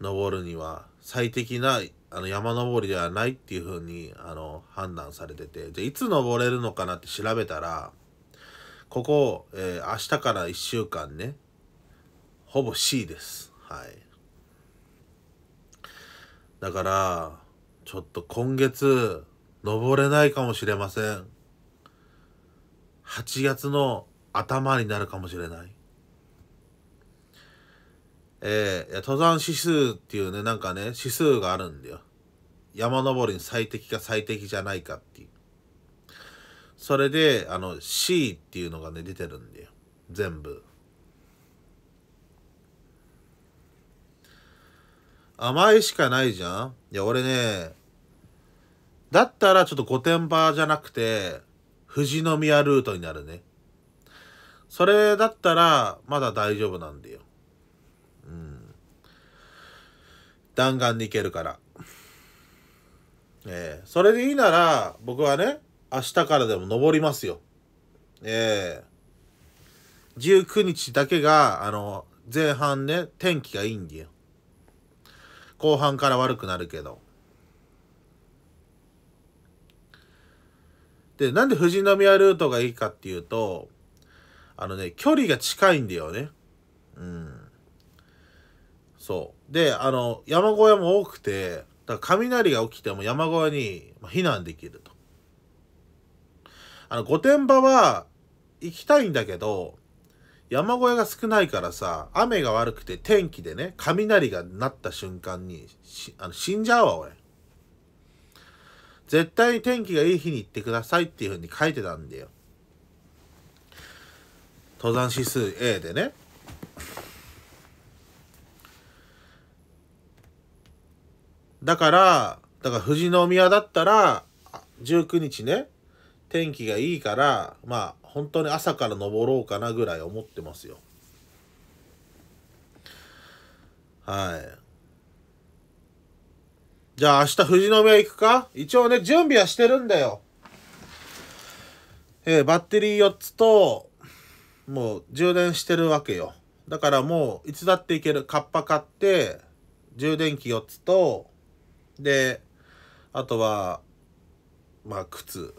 登るには最適なあの山登りではないっていうふうにあの判断されててじゃいつ登れるのかなって調べたらここ、えー、明日から1週間ねほぼ C ですはいだからちょっと今月登れないかもしれません8月の頭になるかもしれないえー、登山指数っていうね、なんかね、指数があるんだよ。山登りに最適か最適じゃないかっていう。それで、あの、C っていうのがね、出てるんだよ。全部。甘いしかないじゃんいや、俺ね、だったらちょっと御殿場じゃなくて、富士宮ルートになるね。それだったら、まだ大丈夫なんだよ。弾丸でいけるから。えー、それでいいなら、僕はね、明日からでも登りますよ。えー、19日だけが、あの、前半ね、天気がいいんだよ。後半から悪くなるけど。で、なんで富士宮ルートがいいかっていうと、あのね、距離が近いんだよね。うん。そう。で、あの、山小屋も多くて、だから雷が起きても山小屋に避難できると。あの、御殿場は行きたいんだけど、山小屋が少ないからさ、雨が悪くて天気でね、雷が鳴った瞬間に、あの死んじゃうわ、俺。絶対に天気がいい日に行ってくださいっていう風に書いてたんだよ。登山指数 A でね。だから、だから富士宮だったら、19日ね、天気がいいから、まあ、本当に朝から登ろうかなぐらい思ってますよ。はい。じゃあ明日富士宮行くか一応ね、準備はしてるんだよ。えー、バッテリー4つと、もう充電してるわけよ。だからもういつだっていける。カッパ買って、充電器4つと、であとはまあ靴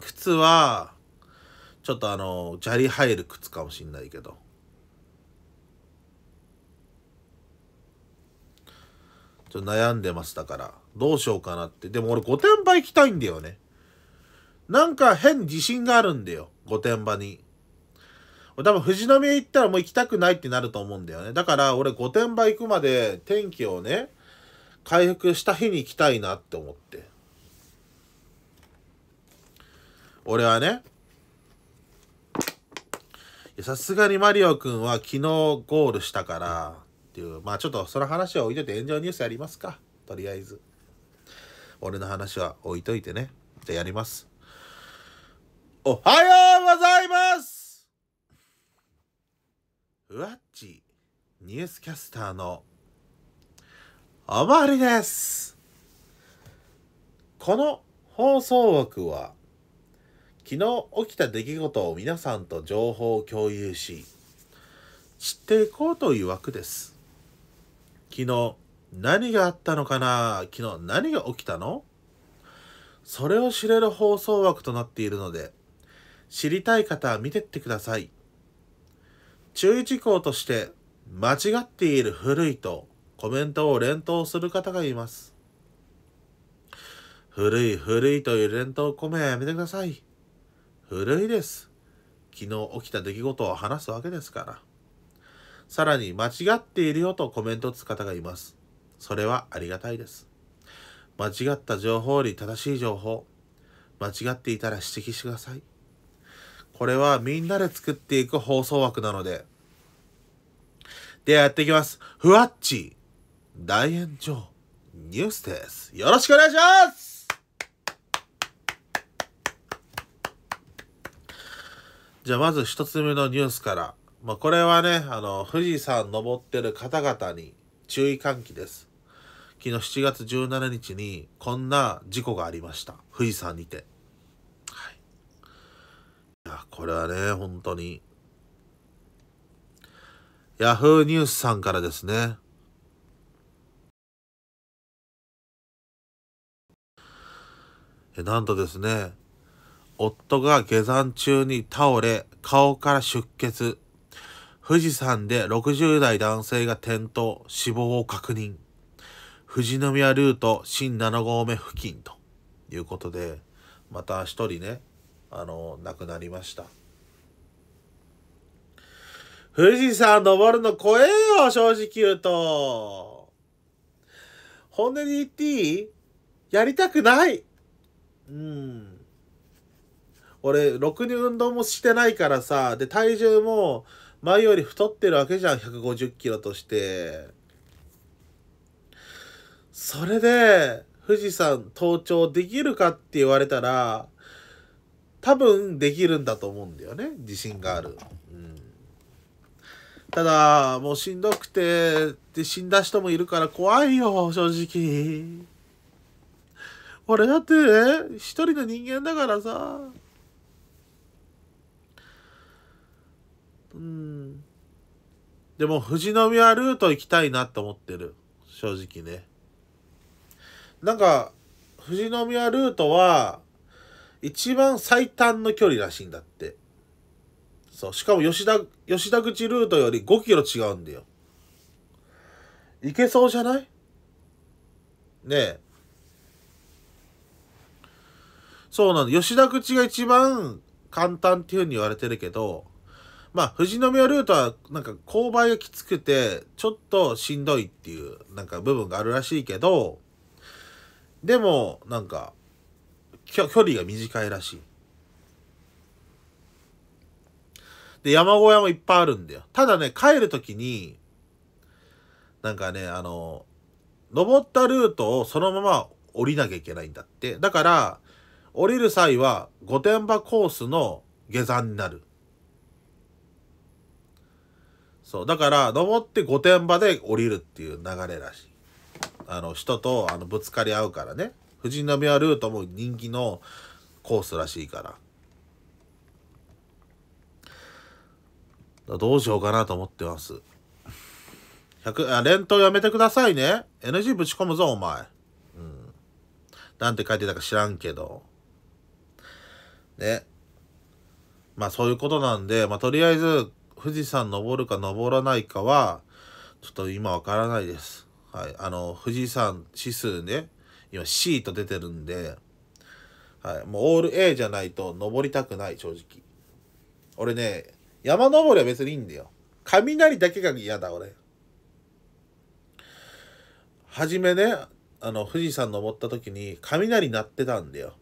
靴はちょっとあの砂利入る靴かもしんないけどちょっと悩んでましたからどうしようかなってでも俺御殿場行きたいんだよねなんか変自信があるんだよ御殿場に多分富士宮行ったらもう行きたくないってなると思うんだよね。だから俺御殿場行くまで天気をね、回復した日に行きたいなって思って。俺はね、さすがにマリオくんは昨日ゴールしたからっていう、まあちょっとその話は置いといて炎上ニュースやりますか。とりあえず。俺の話は置いといてね。じゃあやります。おはようございますふわっちニュースキャスターのおまわりですこの放送枠は昨日起きた出来事を皆さんと情報を共有し知っていこうという枠です昨日何があったのかな昨日何が起きたのそれを知れる放送枠となっているので知りたい方は見てってください。注意事項として間違っている古いとコメントを連投する方がいます。古い古いという連投コメンはやめてください。古いです。昨日起きた出来事を話すわけですから。さらに間違っているよとコメントを打つ方がいます。それはありがたいです。間違った情報より正しい情報。間違っていたら指摘してください。これはみんなで作っていく放送枠なので。ではやっていきます。ふわっち、大炎上、ニュースです。よろしくお願いしますじゃあまず一つ目のニュースから。まあ、これはね、あの、富士山登ってる方々に注意喚起です。昨日7月17日にこんな事故がありました。富士山にて。や、これはね、本当に。ヤフーニュースさんからですね。なんとですね、夫が下山中に倒れ、顔から出血。富士山で60代男性が転倒、死亡を確認。富士宮ルート新7合目付近ということで、また一人ね、あの亡くなりました富士山登るの怖えよ正直言うと本音に言っていいやりたくないうん俺ろくに運動もしてないからさで体重も前より太ってるわけじゃん150キロとしてそれで富士山登頂できるかって言われたら多分できるんだと思うんだよね自信がある、うん、ただもうしんどくてで死んだ人もいるから怖いよ正直俺だって一人の人間だからさうんでも富士宮ルート行きたいなって思ってる正直ねなんか富士宮ルートは一番最短の距離らしいんだって。そう。しかも吉田、吉田口ルートより5キロ違うんだよ。行けそうじゃないねえ。そうなの。吉田口が一番簡単っていうふうに言われてるけど、まあ、富士宮ルートは、なんか、勾配がきつくて、ちょっとしんどいっていう、なんか部分があるらしいけど、でも、なんか、距離が短いらしい。で、山小屋もいっぱいあるんだよ。ただね、帰るときに、なんかね、あの、登ったルートをそのまま降りなきゃいけないんだって。だから、降りる際は御殿場コースの下山になる。そう。だから、登って御殿場で降りるっていう流れらしい。あの、人とあのぶつかり合うからね。富士宮ルートも人気のコースらしいから。どうしようかなと思ってます。100あ、連投やめてくださいね。NG ぶち込むぞ、お前。うん。なんて書いてたか知らんけど。ね。まあそういうことなんで、まあとりあえず、富士山登るか登らないかは、ちょっと今わからないです。はい。あの、富士山指数ね、今 C と出てるんで、はい、もうオール A じゃないと登りたくない、正直。俺ね、山登りは別にいいんだよ。雷だけが嫌だ、俺。はじめね、あの、富士山登った時に雷鳴ってたんだよ。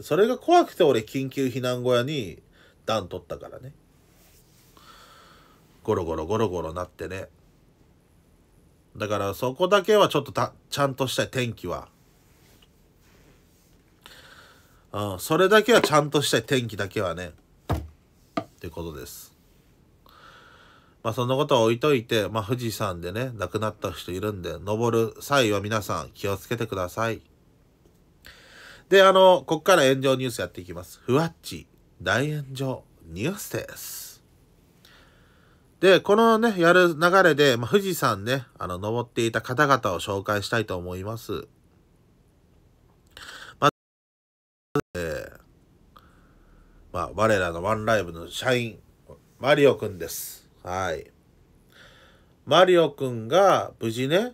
それが怖くて俺緊急避難小屋に段取ったからね。ゴロゴロゴロゴロなってね。だからそこだけはちょっとちゃんとしたい天気は。うん、それだけはちゃんとしたい天気だけはねっていうことですまあそんなことは置いといて、まあ、富士山でね亡くなった人いるんで登る際は皆さん気をつけてくださいであのこっから炎上ニュースやっていきますふわっち大炎上ニュースですでこのねやる流れで、まあ、富士山ねあの登っていた方々を紹介したいと思いますまあ、我らのワンライブの社員、マリオくんです。はい。マリオくんが無事ね、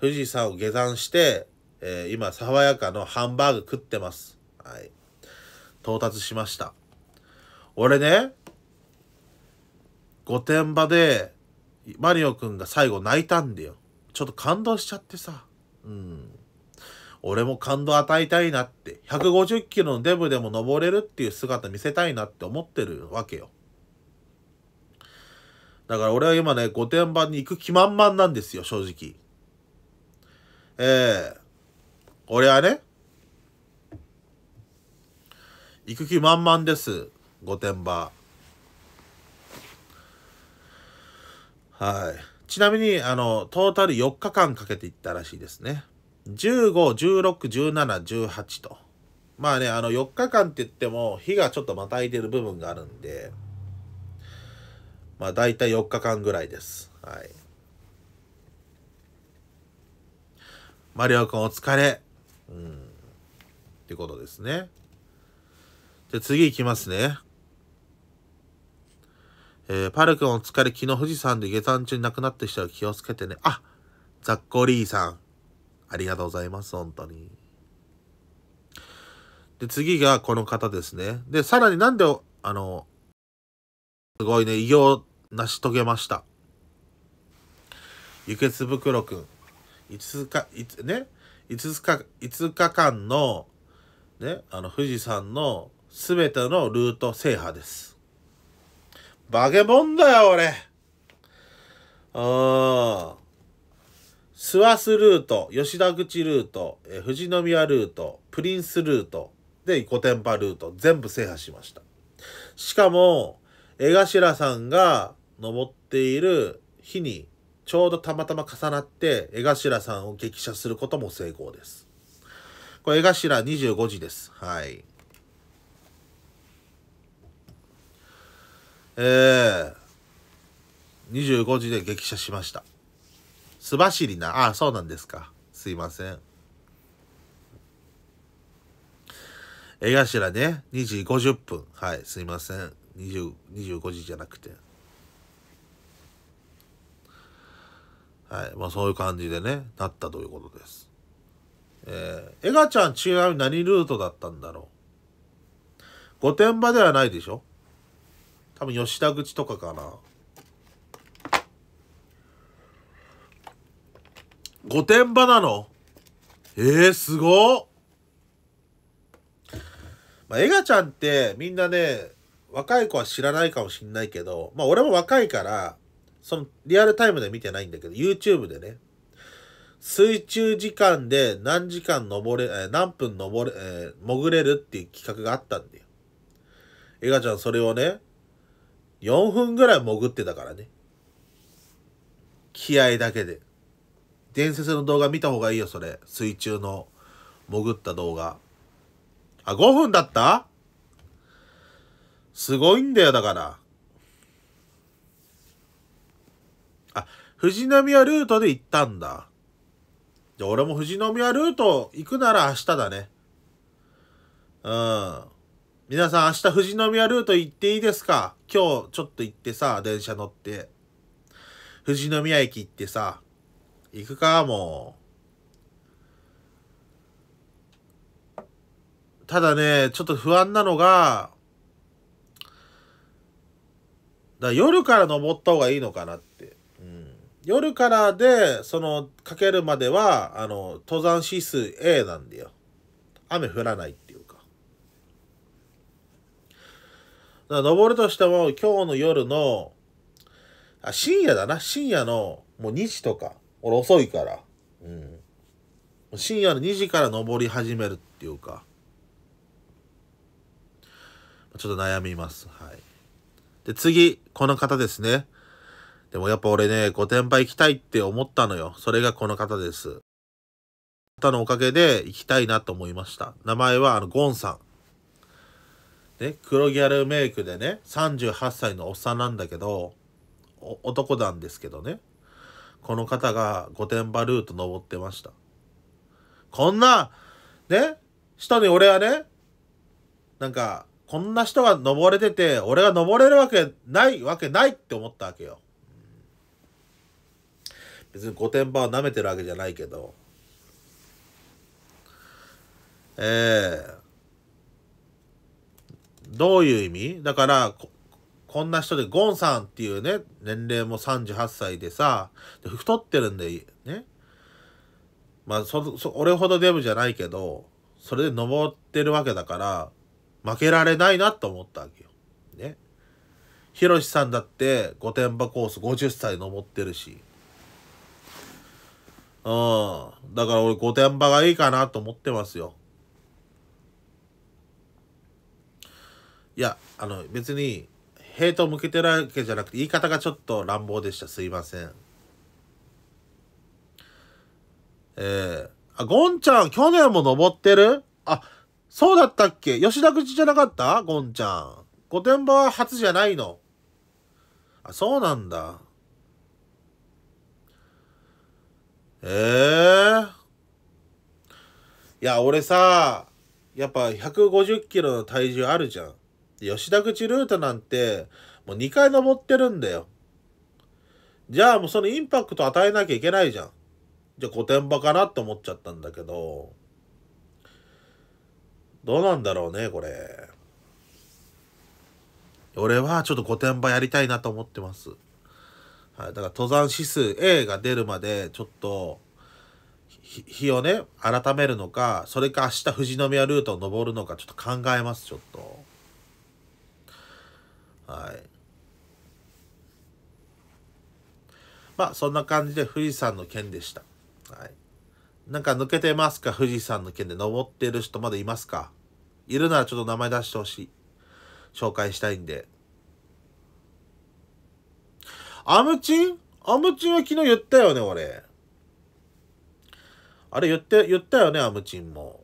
富士山を下山して、えー、今、爽やかのハンバーグ食ってます。はい。到達しました。俺ね、御殿場で、マリオくんが最後泣いたんだよ。ちょっと感動しちゃってさ。うん。俺も感動与えたいなって、150キロのデブでも登れるっていう姿見せたいなって思ってるわけよ。だから俺は今ね、御殿場に行く気満々なんですよ、正直。ええー、俺はね、行く気満々です、御殿場。はい。ちなみに、あの、トータル4日間かけて行ったらしいですね。15、16、17、18と。まあね、あの4日間って言っても、日がちょっとまたいでる部分があるんで、まあ大体4日間ぐらいです。はい。マリオくんお疲れ。うん。ってことですね。じゃ次いきますね。えー、パルくんお疲れ。昨日富士山で下山中に亡くなって人は気をつけてね。あ、ザッコリーさん。ありがとうございます、本当に。で、次がこの方ですね。で、さらになんで、あの、すごいね、偉業を成し遂げました。輸血袋くん。5日、いつね、5日、5日間の、ね、あの、富士山のすべてのルート制覇です。バケモンだよ、俺。ああ。諏訪スルート、吉田口ルート、えー、富士宮ルート、プリンスルート、で、イコテンパルート、全部制覇しました。しかも、江頭さんが登っている日に、ちょうどたまたま重なって、江頭さんを激写することも成功です。これ、江頭25時です。はい。えー、25時で激写しました。すばしりな。あ、そうなんですか。すいません。江頭ね、2時50分。はい、すいません。2 5時じゃなくて。はい、まあそういう感じでね、なったということです。えー、江がちゃんちう何ルートだったんだろう御殿場ではないでしょ多分吉田口とかかな。御殿場なのえー、すごっまあ、エガちゃんってみんなね、若い子は知らないかもしんないけど、まあ俺も若いから、そのリアルタイムで見てないんだけど、YouTube でね、水中時間で何時間登れ、えー、何分登れ、えー、潜れるっていう企画があったんだよ。エガちゃんそれをね、4分ぐらい潜ってたからね。気合だけで。伝説の動画見た方がいいよ、それ。水中の潜った動画。あ、5分だったすごいんだよ、だから。あ、富士宮ルートで行ったんだ。じゃ、俺も富士宮ルート行くなら明日だね。うん。皆さん明日富士宮ルート行っていいですか今日ちょっと行ってさ、電車乗って。富士宮駅行ってさ、行くか、もう。ただね、ちょっと不安なのが、だ夜から登った方がいいのかなって。うん、夜からで、その、かけるまでは、あの、登山指数 A なんだよ。雨降らないっていうか。だから登るとしても、今日の夜の、あ、深夜だな。深夜の、もう2時とか。俺遅いから、うん。深夜の2時から登り始めるっていうか、ちょっと悩みます。はい。で、次、この方ですね。でもやっぱ俺ね、御殿場行きたいって思ったのよ。それがこの方です。方のおかげで行きたいなと思いました。名前はあの、ゴンさん。ね、黒ギャルメイクでね、38歳のおっさんなんだけど、男なんですけどね。この方が御殿場ルート登ってました。こんな、ね、人に俺はね、なんか、こんな人が登れてて、俺が登れるわけないわけないって思ったわけよ。別に御殿場を舐めてるわけじゃないけど。ええー、どういう意味だから、こんな人で、ゴンさんっていうね、年齢も38歳でさ、で太ってるんで、ね。まあ、そ、そ、俺ほどデブじゃないけど、それで登ってるわけだから、負けられないなと思ったわけよ。ね。ひろしさんだって御殿場コース50歳登ってるし。うん。だから俺御殿場がいいかなと思ってますよ。いや、あの、別に、ヘイトを向けてるわけじゃなくて、言い方がちょっと乱暴でした。すいません。えー、あ、ゴンちゃん、去年も登ってるあ、そうだったっけ吉田口じゃなかったゴンちゃん。御殿場は初じゃないの。あ、そうなんだ。ええー、いや、俺さ、やっぱ150キロの体重あるじゃん。吉田口ルートなんて、もう2回登ってるんだよ。じゃあもうそのインパクト与えなきゃいけないじゃん。じゃあ御殿場かなって思っちゃったんだけど、どうなんだろうね、これ。俺はちょっと御殿場やりたいなと思ってます。はい、だから登山指数 A が出るまでちょっと日をね改めるのかそれか明日富士宮ルートを登るのかちょっと考えますちょっと。はいまあそんな感じで富士山の件でしたはいなんか抜けてますか富士山の件で登ってる人まだいますかいるならちょっと名前出してほしい紹介したいんでアムチンアムチンは昨日言ったよね俺あれ言って、言ったよね、アムチンも。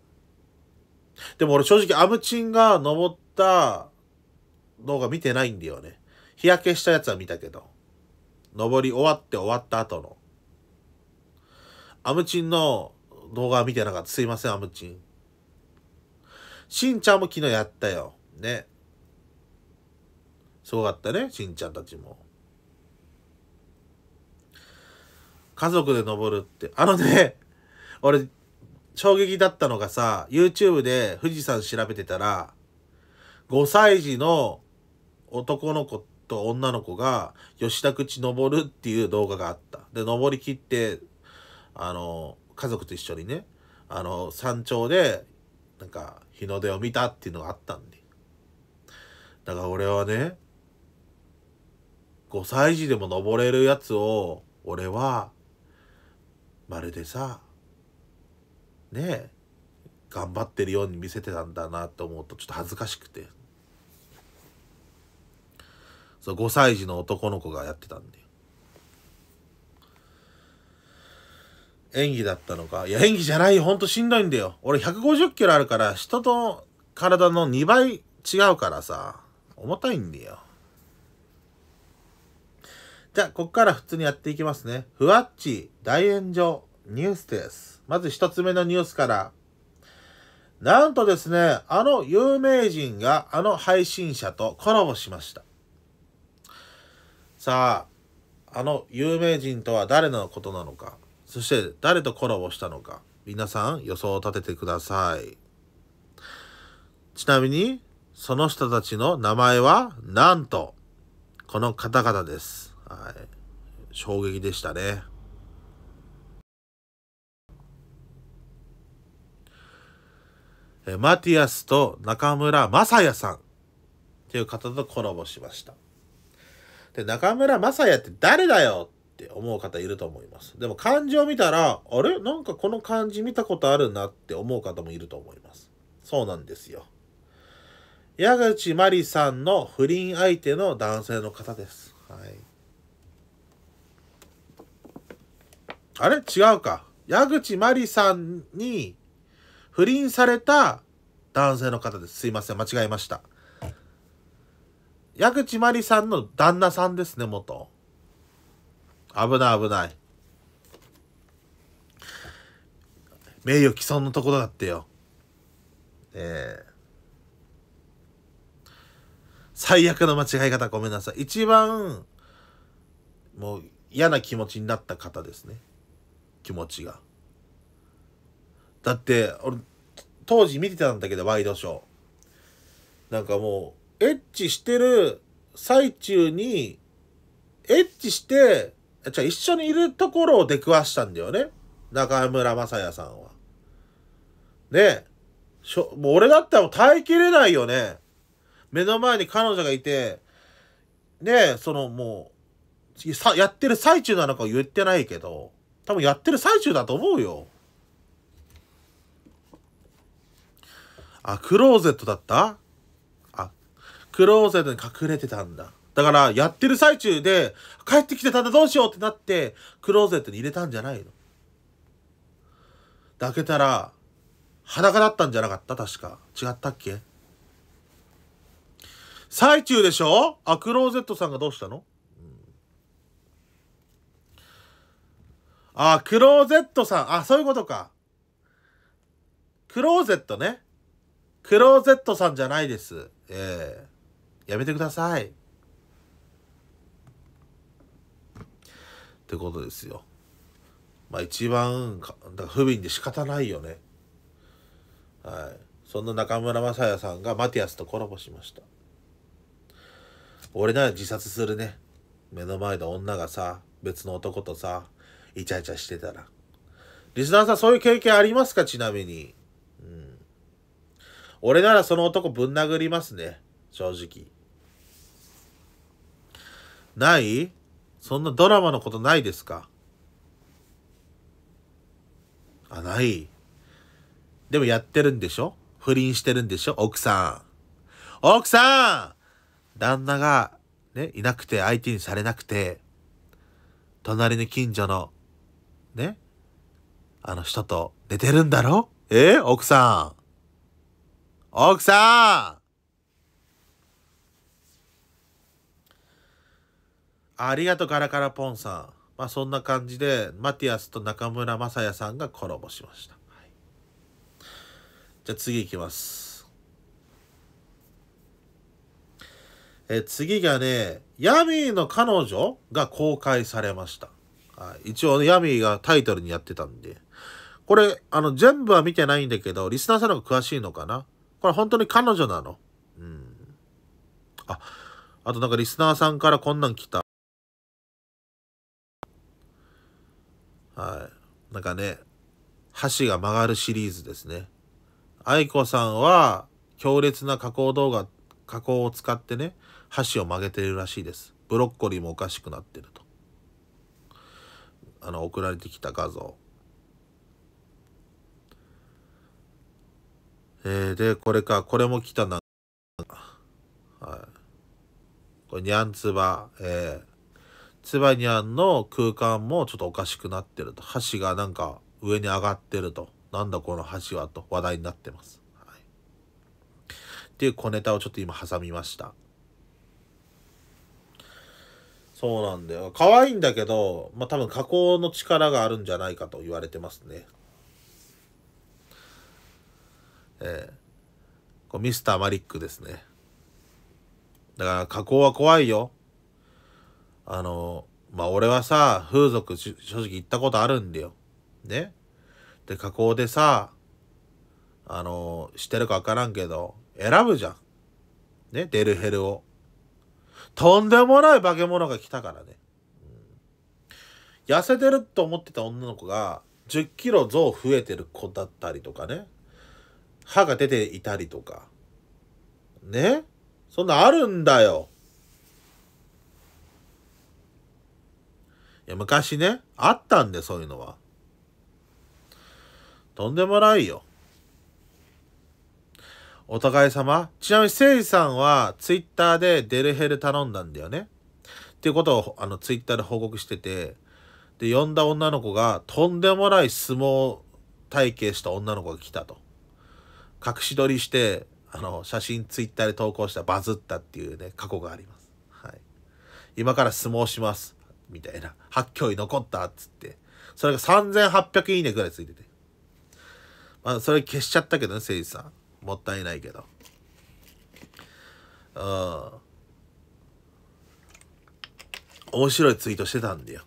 でも俺正直アムチンが登った動画見てないんだよね。日焼けしたやつは見たけど。登り終わって終わった後の。アムチンの動画は見てなかった。すいません、アムチン。しんちゃんも昨日やったよ。ね。すごかったね、しんちゃんたちも。家族で登るって。あのね、俺、衝撃だったのがさ、YouTube で富士山調べてたら、5歳児の男の子と女の子が吉田口登るっていう動画があった。で、登りきって、あの、家族と一緒にね、あの、山頂で、なんか、日の出を見たっていうのがあったんで。だから俺はね、5歳児でも登れるやつを、俺は、まるでさ、ねえ、頑張ってるように見せてたんだなと思うと、ちょっと恥ずかしくて。そう5歳児の男の子がやってたんで演技だったのかいや演技じゃないよほんとしんどいんだよ俺150キロあるから人と体の2倍違うからさ重たいんだよじゃあこっから普通にやっていきますねふわっち大炎上ニュースですまず1つ目のニュースからなんとですねあの有名人があの配信者とコラボしましたさあ、あの有名人とは誰のことなのか、そして誰とコラボしたのか、皆さん予想を立ててください。ちなみに、その人たちの名前は、なんと、この方々です。はい。衝撃でしたね。マティアスと中村雅也さんっていう方とコラボしました。で、中村雅也って誰だよって思う方いると思います。でも漢字を見たら、あれなんかこの漢字見たことあるなって思う方もいると思います。そうなんですよ。矢口真理さんの不倫相手の男性の方です。はい。あれ違うか。矢口真理さんに不倫された男性の方です。すいません。間違えました。矢口真理さんの旦那さんですね、元。危ない危ない。名誉毀損のところだってよ。ええー最悪の間違い方ごめんなさい一番もう嫌な気持ちになった方ですね気持ちがだって俺当時見てたんだけどワイドショーなんかもう、エッチしてる最中に、エッチして、じゃ一緒にいるところを出くわしたんだよね。中村雅也さんは。ねしょ、もう俺だったら耐えきれないよね。目の前に彼女がいて、ねそのもう、さ、やってる最中なのか言ってないけど、多分やってる最中だと思うよ。あ、クローゼットだったクローゼットに隠れてたんだ。だから、やってる最中で、帰ってきてたんだ、どうしようってなって、クローゼットに入れたんじゃないの。だけたら、裸だったんじゃなかった確か。違ったっけ最中でしょあ、クローゼットさんがどうしたの、うん、あ、クローゼットさん。あ、そういうことか。クローゼットね。クローゼットさんじゃないです。ええーやめてくださいってことですよまあ一番だ不憫で仕方ないよねはいそんな中村雅也さんがマティアスとコラボしました俺なら自殺するね目の前の女がさ別の男とさイチャイチャしてたらリスナーさんそういう経験ありますかちなみにうん、俺ならその男ぶん殴りますね。正直。ないそんなドラマのことないですかあ、ない。でもやってるんでしょ不倫してるんでしょ奥さん。奥さん旦那が、ね、いなくて相手にされなくて、隣の近所の、ね、あの人と寝てるんだろえ奥さん。奥さんありがとう、ガラガラポンさん。まあ、そんな感じで、マティアスと中村雅也さんがコラボしました。はい、じゃあ次いきます。え次がね、ヤミーの彼女が公開されました。はい、一応、ね、ヤミーがタイトルにやってたんで。これ、あの、全部は見てないんだけど、リスナーさんの方が詳しいのかなこれ本当に彼女なのうん。あ、あとなんかリスナーさんからこんなん来た。はい。なんかね、箸が曲がるシリーズですね。愛子さんは強烈な加工動画、加工を使ってね、箸を曲げてるらしいです。ブロッコリーもおかしくなってると。あの、送られてきた画像。えー、で、これか、これも来たな。はい。これ、ニャンツバ、えー、ツバニャンの空間もちょっとおかしくなってると。橋がなんか上に上がってると。なんだこの橋はと話題になってます。はい、っていう小ネタをちょっと今挟みました。そうなんだよ。可愛いんだけど、まあ、多分加工の力があるんじゃないかと言われてますね。ええー、こうミスターマリックですね。だから加工は怖いよ。あの、まあ、俺はさ、風俗正直行ったことあるんだよ。ねで、加工でさ、あの、知ってるかわからんけど、選ぶじゃん。ねデルヘルを。とんでもない化け物が来たからね。痩せてると思ってた女の子が、10キロ増増えてる子だったりとかね。歯が出ていたりとか。ねそんなあるんだよ。いや、昔ね、あったんで、そういうのは。とんでもないよ。お互い様。ちなみに、せいさんは、ツイッターでデルヘル頼んだんだよね。っていうことを、あの、ツイッターで報告してて、で、呼んだ女の子が、とんでもない相撲体系した女の子が来たと。隠し撮りして、あの、写真ツイッターで投稿したバズったっていうね、過去があります。はい。今から相撲します。みたいな。発狂に残ったっつって。それが3800いいねぐらいついてて。まあ、それ消しちゃったけどね、誠司さん。もったいないけど。うん。面白いツイートしてたんだよ。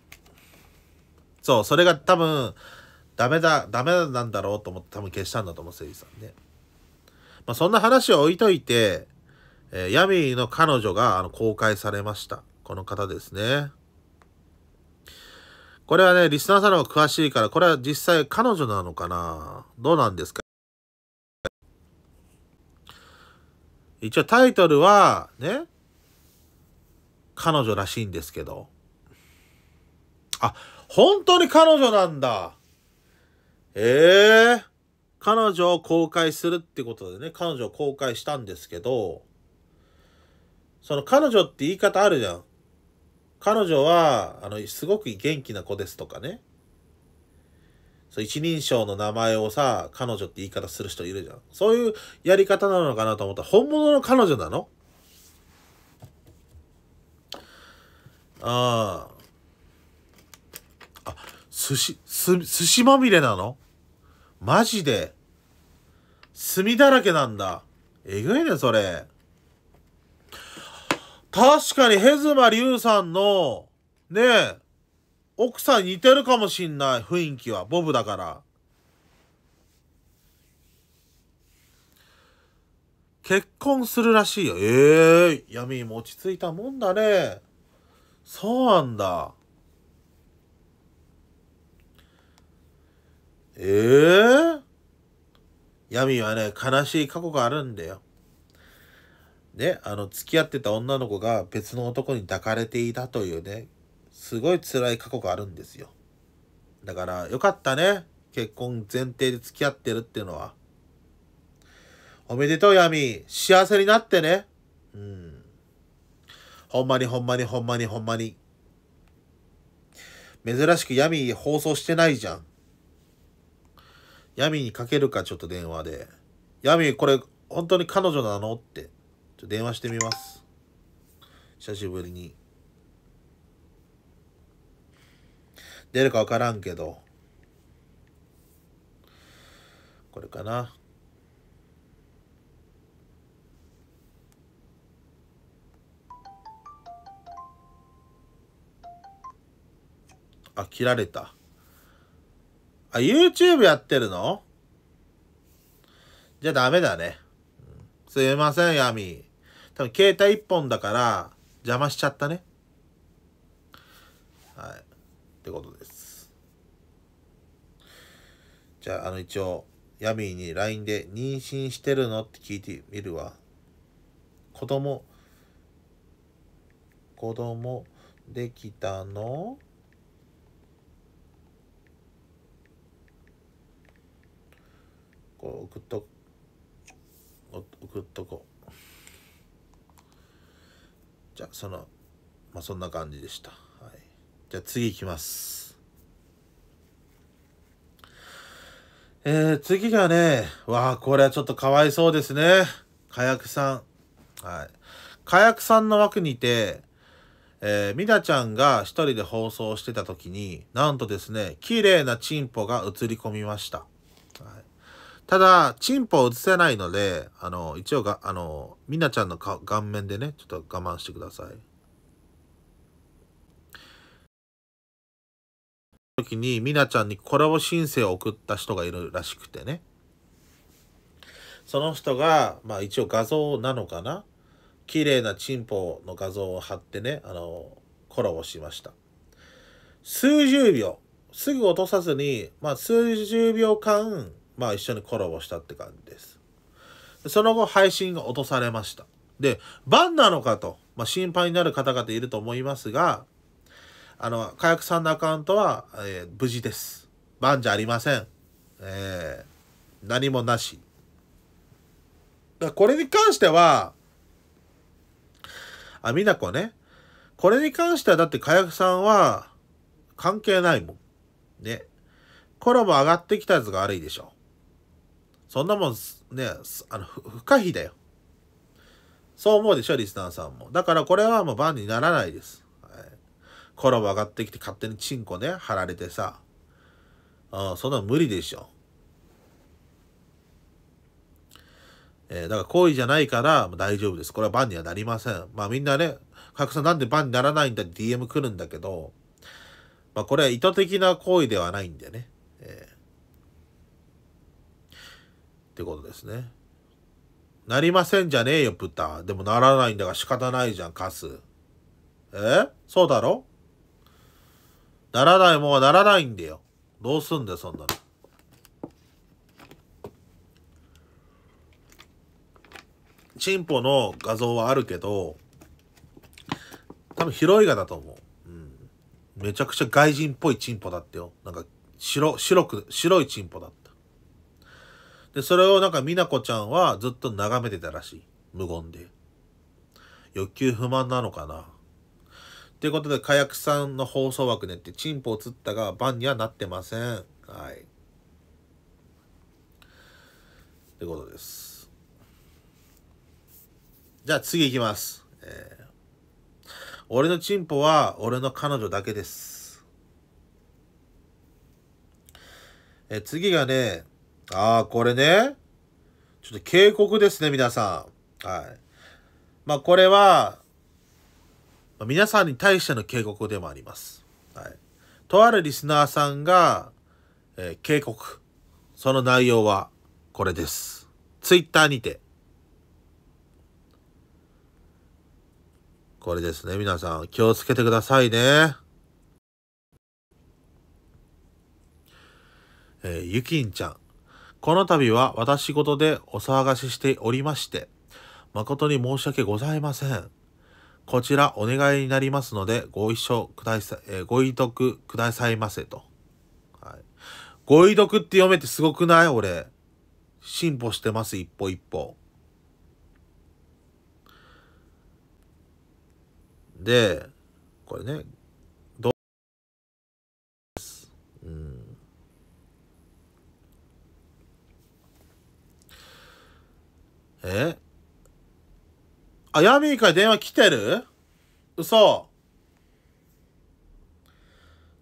そう、それが多分、ダメだ、ダメなんだろうと思って多分消したんだと思う、誠司さんね。まあ、そんな話を置いといて、えー、ヤミーの彼女があの公開されました。この方ですね。これはね、リスナーさんの方が詳しいから、これは実際彼女なのかなどうなんですか一応タイトルは、ね、彼女らしいんですけど。あ、本当に彼女なんだ。ええー、彼女を公開するってことでね、彼女を公開したんですけど、その彼女って言い方あるじゃん。彼女は、あの、すごく元気な子ですとかね。そう、一人称の名前をさ、彼女って言い方する人いるじゃん。そういうやり方なのかなと思ったら、本物の彼女なのああ。あ、寿司、す、寿司まみれなのマジで。墨だらけなんだ。えぐいね、それ。確かにヘズマリュウさんの、ねえ、奥さん似てるかもしんない、雰囲気は。ボブだから。結婚するらしいよ。ええー、闇も落ち着いたもんだね。そうなんだ。ええー、闇はね、悲しい過去があるんだよ。ね、あの、付き合ってた女の子が別の男に抱かれていたというね、すごい辛い過去があるんですよ。だから、よかったね。結婚前提で付き合ってるっていうのは。おめでとう、ヤミ。幸せになってね。うん。ほんまにほんまにほんまにほんまに。珍しくヤミ放送してないじゃん。ヤミにかけるか、ちょっと電話で。ヤミ、これ、本当に彼女なのって。ちょ電話してみます久しぶりに出るか分からんけどこれかなあ切られたあ YouTube やってるのじゃあダメだねすいませんヤミー多分携帯1本だから邪魔しちゃったね。はい。ってことです。じゃあ、あの一応、ヤミーに LINE で妊娠してるのって聞いてみるわ。子供、子供できたのこう送っと、送っとこう。じゃあそのまあそんな感じでした、はい、じゃあ次いきますえー、次がね、わあ、これはちょっとかわいそうですね。火薬さん。はい。火薬さんの枠にて、えー、みなちゃんが一人で放送してた時に、なんとですね、綺麗なチンポが映り込みました。ただ、チンポを映せないので、あの、一応が、あの、みなちゃんの顔面でね、ちょっと我慢してください。時に、みなちゃんにコラボ申請を送った人がいるらしくてね。その人が、まあ一応画像なのかな綺麗なチンポの画像を貼ってね、あの、コラボしました。数十秒、すぐ落とさずに、まあ数十秒間、まあ一緒にコラボしたって感じです。その後配信が落とされました。で、バンなのかと、まあ、心配になる方々いると思いますが、あの、火薬さんのアカウントは、えー、無事です。バンじゃありません。えー、何もなし。だこれに関しては、あ、みなこね。これに関してはだって火薬さんは関係ないもん。ね。コラボ上がってきたやつが悪いでしょ。そんなもんね、あの、不可避だよ。そう思うでしょ、リスナーさんも。だからこれはもう番にならないです。はい。コラボ上がってきて勝手にチンコね、貼られてさ。ああ、そんなの無理でしょ。えー、だから行為じゃないから大丈夫です。これは番にはなりません。まあみんなね、拡散なんで番にならないんだって DM 来るんだけど、まあこれは意図的な行為ではないんでね。えーってことですね。なりませんじゃねえよ、プタ。でもならないんだから仕方ないじゃん、カス。えそうだろならないもんはならないんだよ。どうすんだよ、そんなの。チンポの画像はあるけど、多分ヒロイガだと思う。うん。めちゃくちゃ外人っぽいチンポだってよ。なんか、白、白く、白いチンポだった。で、それをなんか美奈子ちゃんはずっと眺めてたらしい。無言で。欲求不満なのかなということで、火薬さんの放送枠ねって、チンポを釣ったが、番にはなってません。はい。ってことです。じゃあ次いきます。えー、俺のチンポは俺の彼女だけです。え次がね、ああ、これね。ちょっと警告ですね、皆さん。はい。まあ、これは、皆さんに対しての警告でもあります。はい。とあるリスナーさんが、えー、警告。その内容は、これです。ツイッターにて。これですね、皆さん。気をつけてくださいね。えー、ゆきんちゃん。この度は私事でお騒がせしておりまして、誠に申し訳ございません。こちらお願いになりますので、ご一緒くださ、えー、ご遺読くださいませと。はい。ご遺読って読めてすごくない俺。進歩してます、一歩一歩。で、これね、えあ、ヤミーから電話来てる嘘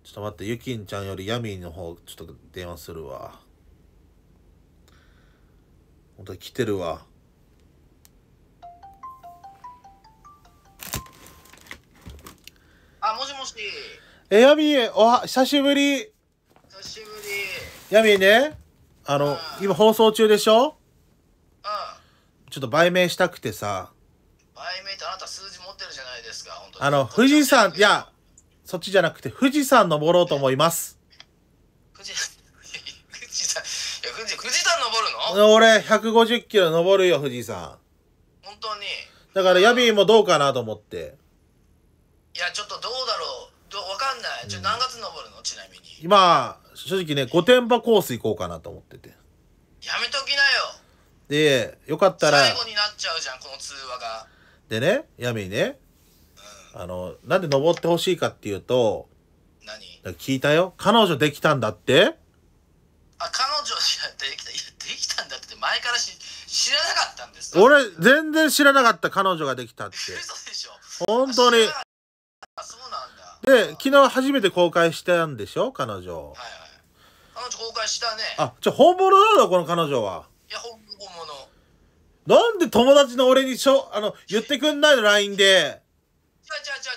ちょっと待って、ユキンちゃんよりヤミーの方、ちょっと電話するわ。本当に来てるわ。あ、もしもし。え、ヤミー、おは、久しぶり。久しぶり。ヤミーね、あの、今放送中でしょちょっと売名したくてさ。売名ってあなた数字持ってるじゃないですか、本当にあの、富士山、いや、そっちじゃなくて、富士山登ろうと思います。富士、富士山、いや、富士、山登るの俺、150キロ登るよ、富士山。本当にだから、ヤビーもどうかなと思って。いや、ちょっとどうだろう。わかんない。ちょ、何月登るの、うん、ちなみに。今、正直ね、御殿場コース行こうかなと思ってて。やめときなで、よかったら。最後になっちゃうじゃん、この通話が。でね、ミにね、うん、あの、なんで登ってほしいかっていうと、何聞いたよ。彼女できたんだってあ、彼女、できた、いや、できたんだって前からし知らなかったんです俺、全然知らなかった、彼女ができたって。嘘でしょ。本当に。あ、そうなんだ。で、昨日初めて公開したんでしょ、彼女。はいはい。彼女公開したね。あ、じゃ本物なのこの彼女は。いや、本なんで友達の俺にしょ、あの、言ってくんないの ?LINE で。違ゃ違ゃ違ゃ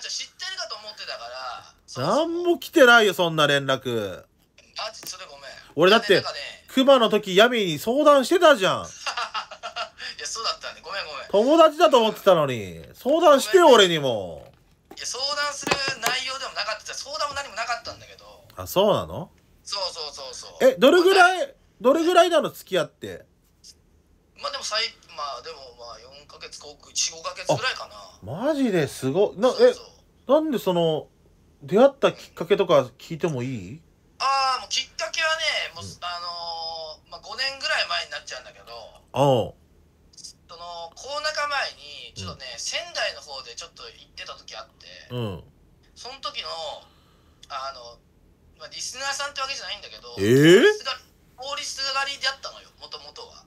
ちゃ、知ってるかと思ってたから。何なんも来てないよ、そんな連絡。マジ、それごめん。俺だって、熊、の時、ヤミーに相談してたじゃん。いや、そうだったね。ごめんごめん。友達だと思ってたのに。相談してよ、ね、俺にも。いや、相談する内容でもなかった相談も何もなかったんだけど。あ、そうなのそうそうそうそう。え、どれぐらい、どれぐらいなの付き合って。まあでも最まあでもまあ4か月後、45か月ぐらいかなマジですごなそうそうえなんでその出会ったきっかけとか聞いてもいい、ああもうきっかけはねもう、うんあのーまあ、5年ぐらい前になっちゃうんだけどああそのコロナ禍前にちょっとね、仙台の方でちょっと行ってた時あって、うんその時のあの、まあ、リスナーさんってわけじゃないんだけどえー通りすがりだったのよもともとは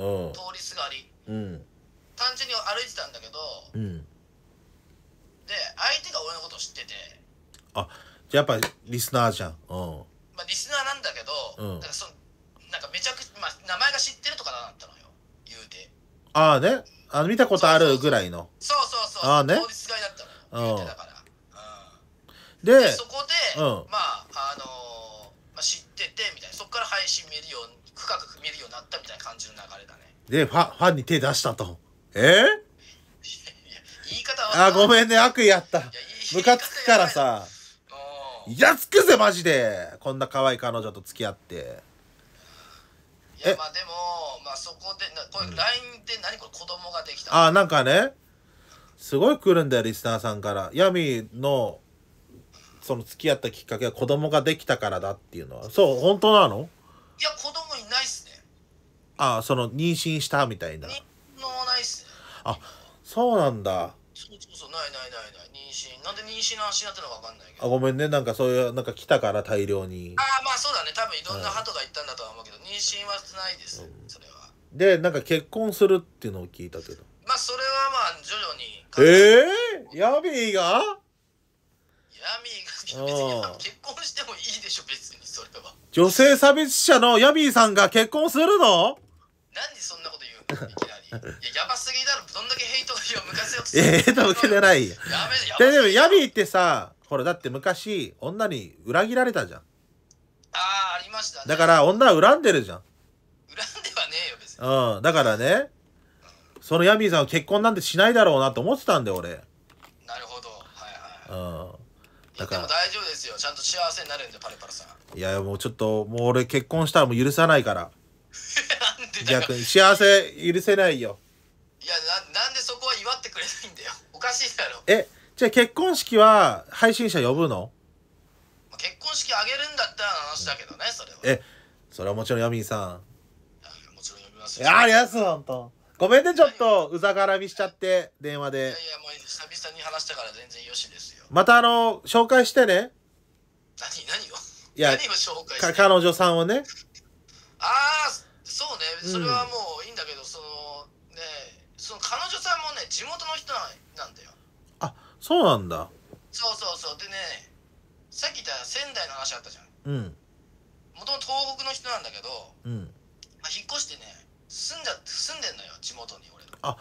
うん通りすがりうん、単純に歩いてたんだけど、うん、で相手が俺のこと知っててあじゃあやっぱリスナーじゃん、うん、まあ、リスナーなんだけど、うん、だからそなんかめちゃくちゃ、まあ、名前が知ってるとかだったのよ言うてああねあ見たことあるぐらいのそうそうそうああね法律いだったの言うてだから、うん、でそこで、うん、まあで、ファ、ファンに手出したと。え言い方はあ、ごめんね、悪意あった。ムカつくからさ。いやつくぜ、マジで。こんな可愛い彼女と付き合って。いや、まあでも、まあそこで、なこれ LINE で何これ子供ができたあ、なんかね、すごい来るんだよ、リスナーさんから。ヤミの、その付き合ったきっかけは子供ができたからだっていうのは。そう、本当なのいや、子供あその妊娠したみたいなもうないっすあそうなんだそうそうそうないないないない妊娠なんで妊娠の話なってのか分かんないけどあごめんねなんかそういうなんか来たから大量にああまあそうだね多分いろんな鳩が言ったんだとは思うけど、はい、妊娠はないです、うん、それはでなんか結婚するっていうのを聞いたけどまあそれはまあ徐々にええー、ヤビーがヤビーが結婚してもいいでしょ別にそれは女性差別者のヤビーさんが結婚するの何そんなこと言うのいきなり。いや、やばすぎだろ。どんだけヘイトを向かせようとする。ええと向けじゃないよ。やめででも、ヤビーってさ、ほら、だって昔、女に裏切られたじゃん。ああ、ありました、ね、だから、女は恨んでるじゃん。恨んではねえよ、別に。うん、だからね、そのヤビーさんは結婚なんてしないだろうなと思ってたんだよ、俺。なるほど。はいはい、うん。だから大丈夫ですよちゃんと幸せになるんでパレパレさんいやもうちょっともう俺結婚したらもう許さないから逆に幸せ許せないよいやななんでそこは祝ってくれないんだよ おかしいだろえじゃあ結婚式は配信者呼ぶの結婚式あげるんだったら話だけどねそれはえそれはもちろんヤミーさんもちろん呼びますよありがとうほんとごめんねちょっとうざがらみしちゃって電話でいやいやもう久々に話したから全然よしですよまたあの紹介してね何何をいや何を紹介して彼女さんをねそうねそれはもういいんだけど、そのねその彼女さんもね地元の人なんだよあそうなんだそうそうそうでねさっき言った仙台の話あったじゃんうんもともと東北の人なんだけど、うんまあ、引っ越してね住んじゃ住んでんのよ地元に俺のあ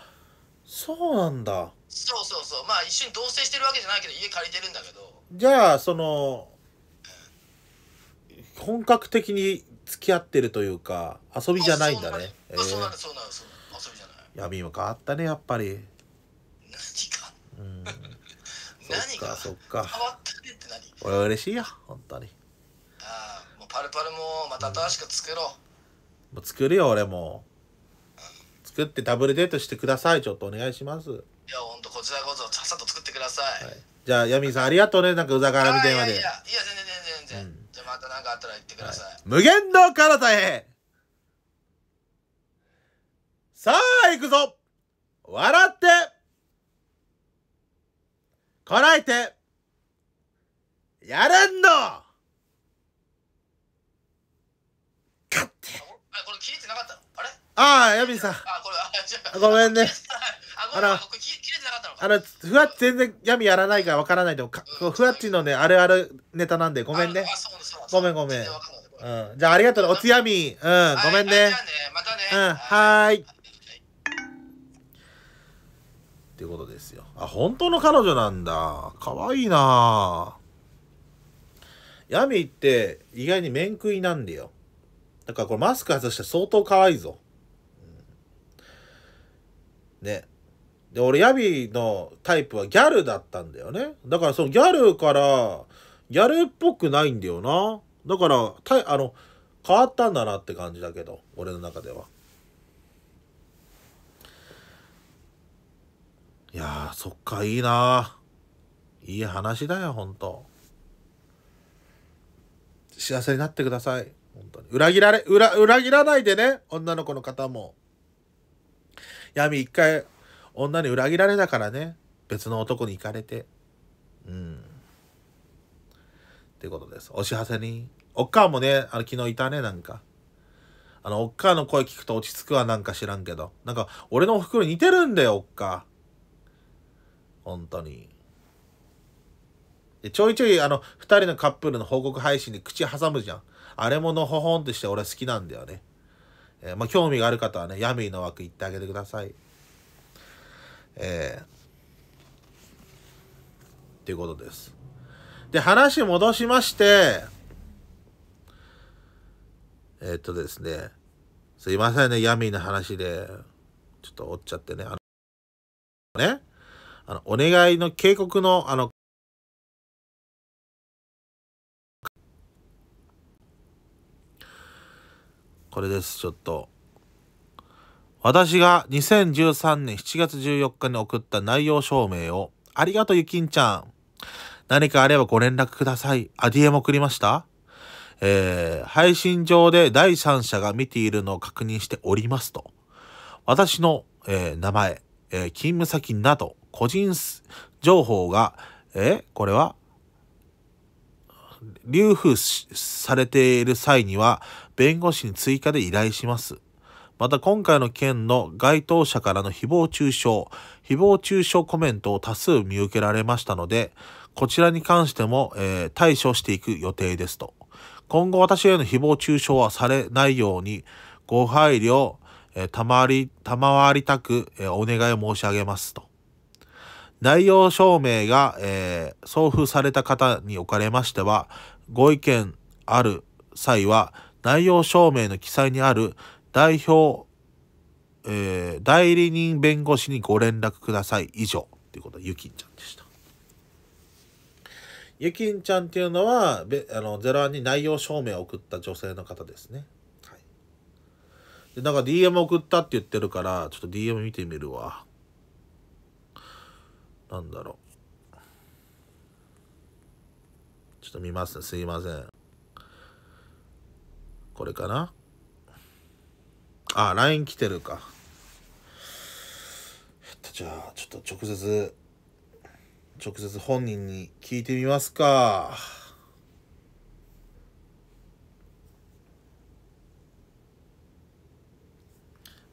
そうなんだそうそうそうまあ一緒に同棲してるわけじゃないけど家借りてるんだけどじゃあその、うん、本格的に付き合ってるというか遊びじゃないんだねえそうなんだそうなんだそうなんだ遊びじゃない闇も変わったねやっぱり何か、うん 何がそっか変わったねって何俺は嬉しいよ本当にああもうパルパルもまた新しく作ろう、うん、もう作るよ俺も、うん、作ってダブルデートしてくださいちょっとお願いしますいや本当こちらこそさっさと作ってください、はい、じゃあヤミーさんありがとうねなんかうざがらみ電話でいやいやいや全然また何かあったら言ってください。はい、無限の彼方へさあ、行くぞ笑ってこらえてやれんの勝ってあ、これ聞いてなかったあれああ、ヤミさん。あ、これ、あ、ごめんね。あ、ごめん、あの、ふわっち全然闇やらないからわからないと、かふわっちのね、あるあるネタなんで、ごめんね。ごめんごめん。うん、じゃあありがとうおつやみ。うん、ごめんね。またね。うん、はい。っていうことですよ。あ、本当の彼女なんだ。かわいいな闇って意外に面食いなんだよ。だからこれマスク外して相当かわいいぞ。うん、ね。で、俺、ヤビのタイプはギャルだったんだよね。だから、そのギャルから、ギャルっぽくないんだよな。だから、たあの、変わったんだなって感じだけど、俺の中では。いやそっか、いいな。いい話だよ、ほんと。幸せになってください。本当に。裏切られ、裏、裏切らないでね、女の子の方も。闇一回女に裏切られたからね別の男に行かれてうんっていうことですお幸せにおっかもねあの昨日いたねなんかあのおっかの声聞くと落ち着くわなんか知らんけどなんか俺のおふくろ似てるんだよおっか本当にちょいちょいあの2人のカップルの報告配信で口挟むじゃんあれものほほんとして俺好きなんだよねえー、まあ、興味がある方はね、ヤミーの枠行ってあげてください。えー、っていうことです。で、話戻しまして、えー、っとですね、すいませんね、闇の話で、ちょっと折っちゃってね、あの、ね、あの、お願いの警告の、あの、これです、ちょっと。私が2013年7月14日に送った内容証明を、ありがとうゆきんちゃん。何かあればご連絡ください。アディエも送りましたえー、配信上で第三者が見ているのを確認しておりますと。私の、えー、名前、えー、勤務先など、個人情報が、えこれは留付されている際には、弁護士に追加で依頼します。また今回の件の該当者からの誹謗中傷、誹謗中傷コメントを多数見受けられましたので、こちらに関しても、えー、対処していく予定ですと。今後私への誹謗中傷はされないように、ご配慮、えー、賜り、賜りたく、えー、お願い申し上げますと。内容証明が、えー、送付された方におかれましては、ご意見ある際は、内容証明の記載にある代表、えー、代理人弁護士にご連絡ください以上ということはゆきんちゃんでした。ゆきんちゃんっていうのは、あの、ゼロワンに内容証明を送った女性の方ですね。はい。で、なんか DM 送ったって言ってるから、ちょっと DM 見てみるわ。なんだろう。ちょっと見ますね。すいません。これかなあ、LINE 来てるか。えっと、じゃあ、ちょっと直接、直接本人に聞いてみますか。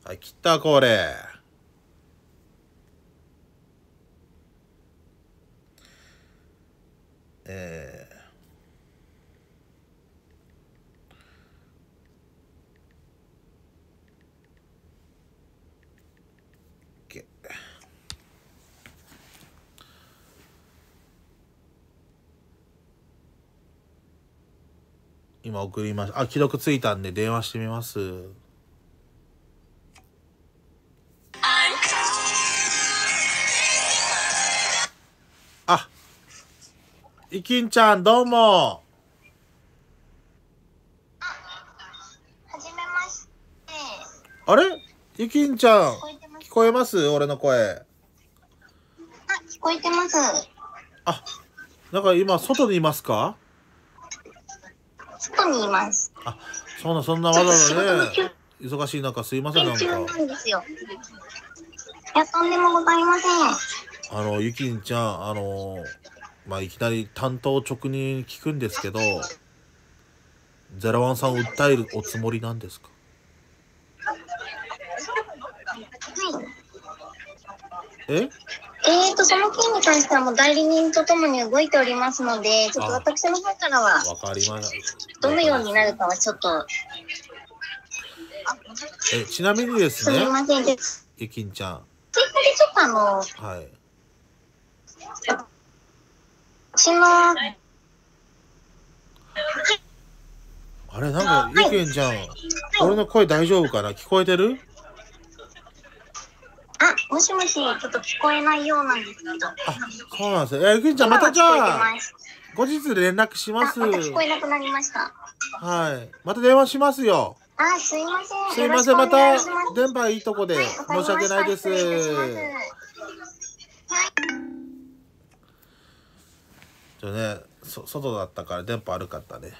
はい、切ったこれ。えー今送りました。あ、既読ついたんで電話してみます。あ、いきんちゃん、どうも。あれゆきんちゃん、聞こえます俺の声。あ、聞こえてます。あ、なんか今、外にいますか外にいます。あ、そんな、そんなわざわざね、忙しい中、すいません、なんか。なんですよ。いや、とんでもございません。あの、ゆきんちゃん、あの、まあ、いきなり担当直に聞くんですけど、ゼラワンさんを訴えるおつもりなんですかはい。ええーと、その件に関してはもう代理人とともに動いておりますので、ちょっと私の方からは。わかりましどのようになるかはちょっと。えちなみにですね。すみゆきんちゃん。ちょっとあの。はい。私の。あれなんか、ゆきんちゃん、はい、俺の声大丈夫かな聞こえてるあ、もしもし、ちょっと聞こえないようなんですけど。あ、そうなんですね。え、ゆきんちゃん、またじゃあ。後日連絡します。あ、また聞こえなくなりました。はい。また電話しますよ。あ、すいません。すいません。また、電波いいとこで、はい、申し訳ないです。じゃね、そ外だったから電波悪かったね。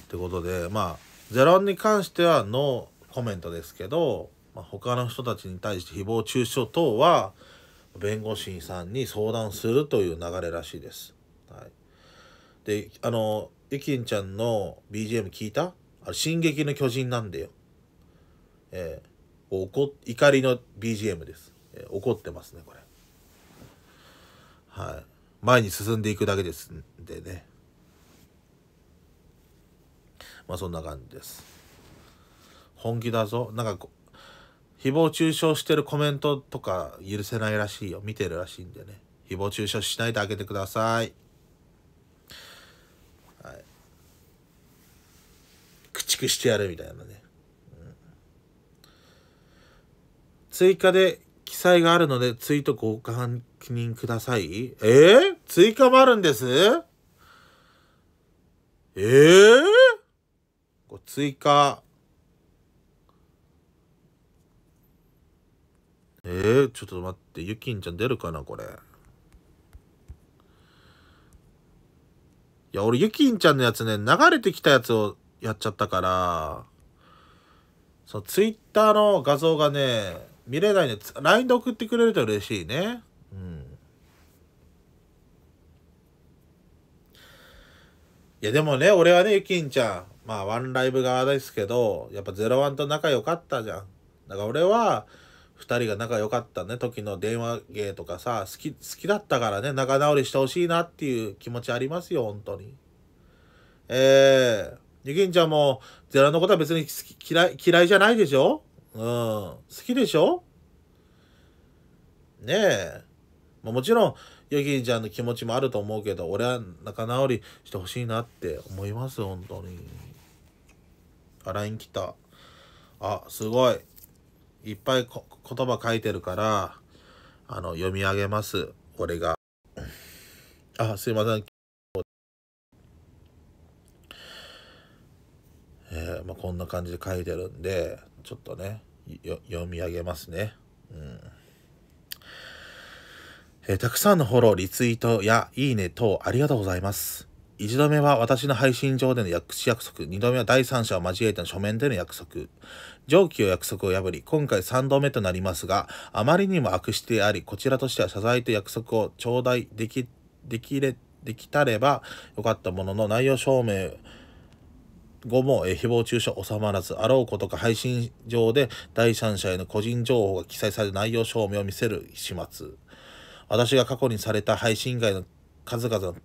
ってことでまあゼロに関してはノーコメントですけど、まあ、他の人たちに対して誹謗中傷等は弁護士さんに相談するという流れらしいです。はい、であのゆきんちゃんの BGM 聞いたあれ「進撃の巨人」なんだよ。えー、怒怒りの BGM です、えー、怒ってますねこれ。はい、前に進んでいくだけですんでね。まあそんな感じです。本気だぞ。なんか誹謗中傷してるコメントとか許せないらしいよ。見てるらしいんでね。誹謗中傷しないであげてください。はい。駆逐してやるみたいなね。うん、追加で記載があるのでツイートご確認ください。えー、追加もあるんですええー、追加えー、ちょっと待って、ゆきんちゃん出るかな、これ。いや、俺、ゆきんちゃんのやつね、流れてきたやつをやっちゃったから、そう、ツイッターの画像がね、見れないね。LINE で送ってくれると嬉しいね。うん。いやでもね、俺はね、ゆきんちゃん、まあ、ワンライブ側ですけど、やっぱゼロワンと仲良かったじゃん。だから俺は、2人が仲良かったね時の電話芸とかさ好き好きだったからね仲直りしてほしいなっていう気持ちありますよ本当にえー、ゆきんちゃんもゼラのことは別に嫌い嫌いじゃないでしょうん好きでしょねえもちろんゆきんちゃんの気持ちもあると思うけど俺は仲直りしてほしいなって思います本当にあ LINE 来たあすごいいっぱい言葉書いてるから、あの、読み上げます。俺が。あ、すいません。えー、まあ、こんな感じで書いてるんで、ちょっとね、読み上げますね。うんえー、たくさんのフォロー、リツイートやいいね等ありがとうございます。1度目は私の配信上での約束、2度目は第三者を交えての書面での約束、上記を約束を破り、今回3度目となりますが、あまりにも悪してあり、こちらとしては謝罪と約束を頂戴でき、できれ、できたればよかったものの、内容証明後も、えー、誹謗中傷収まらず、あろうことか配信上で第三者への個人情報が記載される内容証明を見せる始末。私が過去にされた配信外の数々の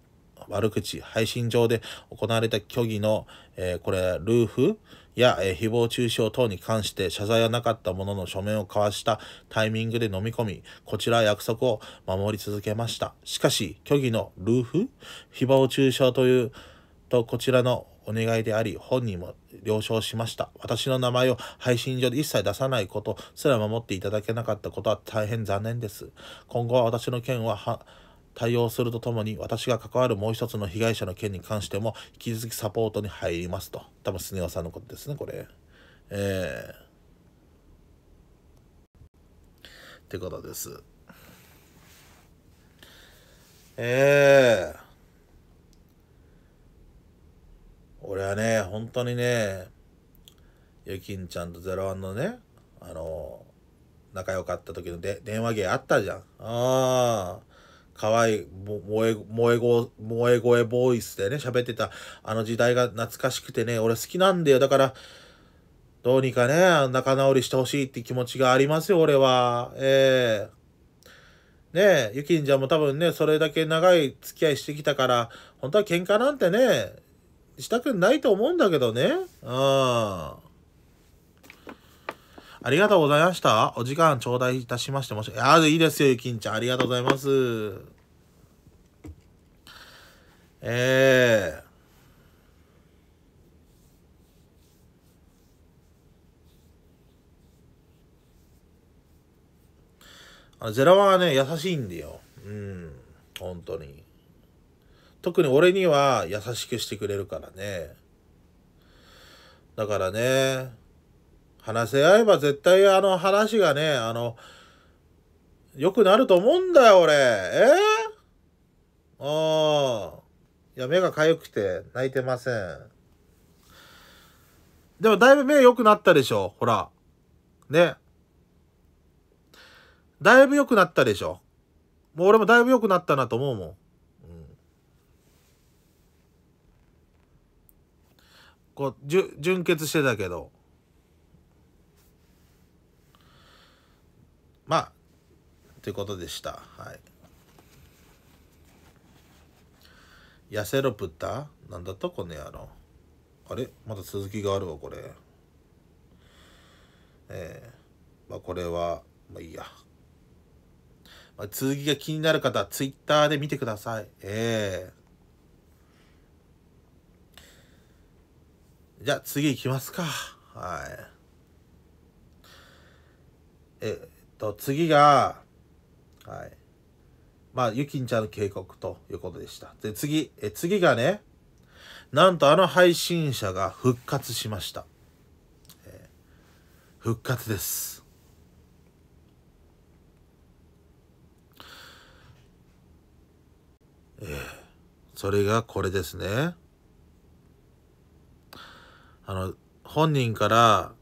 悪口、配信上で行われた虚偽の、えー、これ、ルーフや、えー、誹謗中傷等に関して謝罪はなかったものの書面を交わしたタイミングで飲み込み、こちら約束を守り続けました。しかし、虚偽のルーフ誹謗中傷という、と、こちらのお願いであり、本人も了承しました。私の名前を配信上で一切出さないことすら守っていただけなかったことは大変残念です。今後は私の件は、は対応するとともに、私が関わるもう一つの被害者の件に関しても、引き続きサポートに入りますと。多分、スネ夫さんのことですね、これ。えー、ってことです。ええー、俺はね、本当にね、ゆきんちゃんとゼロワンのね、あの、仲良かった時ので電話芸あったじゃん。ああ。可愛い萌え、萌え声、萌え声ボイスでね、喋ってたあの時代が懐かしくてね、俺好きなんだよ。だから、どうにかね、仲直りしてほしいって気持ちがありますよ、俺は。ええーねえ、ゆきんちゃんも多分ね、それだけ長い付き合いしてきたから、本当は喧嘩なんてね、したくないと思うんだけどね。うん。ありがとうございました。お時間頂戴いたしまして、もし、いや、いいですよ、ゆきんちゃん。ありがとうございます。ええーあゼラワンはね、優しいんだよ。うん。本当に。特に俺には優しくしてくれるからね。だからね、話し合えば絶対あの話がね、あの、良くなると思うんだよ、俺。えー、ああ。いや、目が痒くて泣いてません。でもだいぶ目良くなったでしょ、ほら。ね。だいぶ良くなったでしょ。もう俺もだいぶ良くなったなと思うもん。こう、じゅ、純潔してたけど。まあということでした。はい。痩せろプッタなんだとこの野郎。あれまだ続きがあるわこれ。えー、まあこれはまあいいや。まあ、続きが気になる方は Twitter で見てください。ええー、じゃあ次行きますか。はい。えと、次が、はい。まあ、ゆきんちゃんの警告ということでした。で、次、え、次がね、なんとあの配信者が復活しました。えー、復活です。えー、それがこれですね。あの、本人から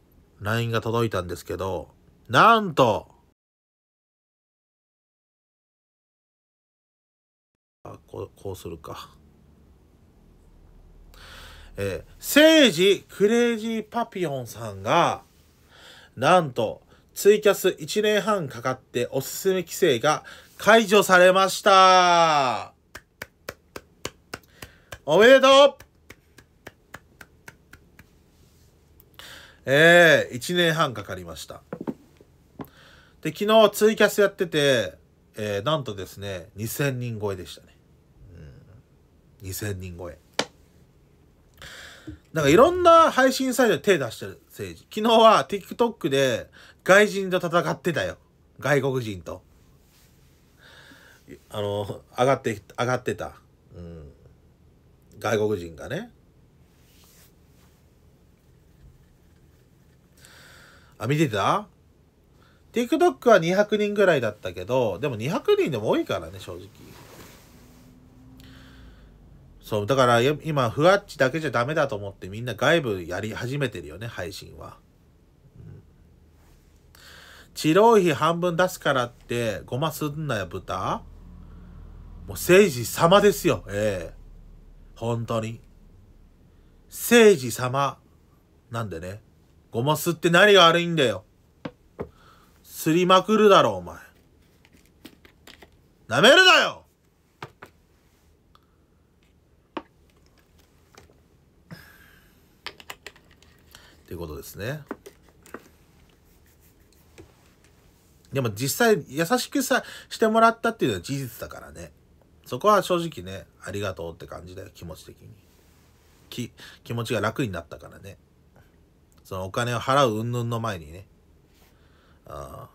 LINE が届いたんですけど、なんと、こうするか。えー、セージクレイジーパピオンさんが、なんと、ツイキャス1年半かかっておすすめ規制が解除されましたおめでとうええー、1年半かかりました。で、昨日ツイキャスやってて、えー、なんとですね、2000人超えでした。2000人超えなんかいろんな配信サイトで手出してる政治昨日は TikTok で外人と戦ってたよ外国人とあの上がって上がってた、うん、外国人がねあ見てた TikTok は200人ぐらいだったけどでも200人でも多いからね正直そう、だから今、ふわっちだけじゃダメだと思ってみんな外部やり始めてるよね、配信は。治療費半分出すからって、ごますんなよ、豚。もう政治様ですよ、ええ本当に。政治様。なんでね。ごますって何が悪いんだよ。すりまくるだろ、お前。舐めるなよっていうことですねでも実際優しくさしてもらったっていうのは事実だからねそこは正直ねありがとうって感じだよ気持ち的にき気持ちが楽になったからねそのお金を払う云々の前にねあ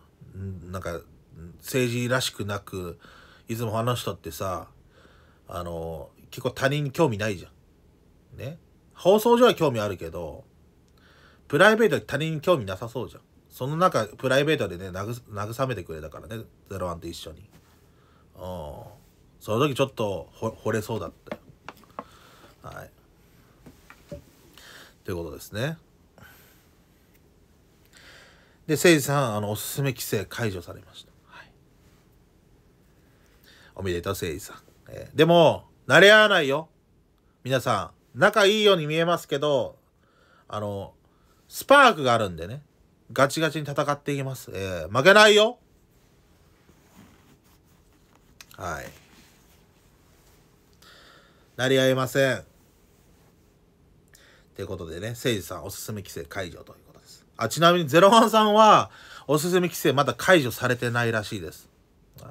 なんか政治らしくなくいつもあの人ってさあの結構他人に興味ないじゃんね放送上は興味あるけどプライベート他人に興味なさそうじゃん。その中、プライベートでね、慰めてくれたからね、01と一緒に。うん。その時ちょっと惚れそうだったはい。ということですね。で、誠治さん、あの、おすすめ規制解除されました。はい、おめでとう、誠治さん。えー、でも、慣れ合わないよ。皆さん、仲いいように見えますけど、あの、スパークがあるんでね、ガチガチに戦っていきます。えー、負けないよはい。なり合いません。ということでね、誠治さんおすすめ規制解除ということです。あ、ちなみにゼロワンさんは、おすすめ規制まだ解除されてないらしいです。はい、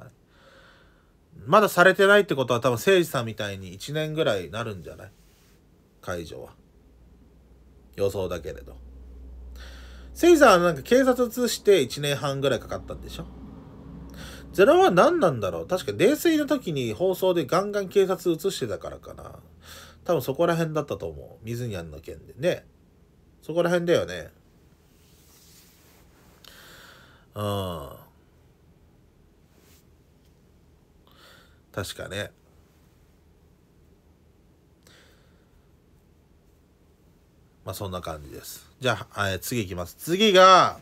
まだされてないってことは多分誠治さんみたいに1年ぐらいになるんじゃない解除は。予想だけれど。セイザーはなんか警察移して1年半ぐらいかかったんでしょゼロは何なんだろう確か泥酔の時に放送でガンガン警察移してたからかな。多分そこら辺だったと思う。水にゃんの件でね。そこら辺だよね。うん。確かね。まあそんな感じです。じゃあ、次いきます。次が、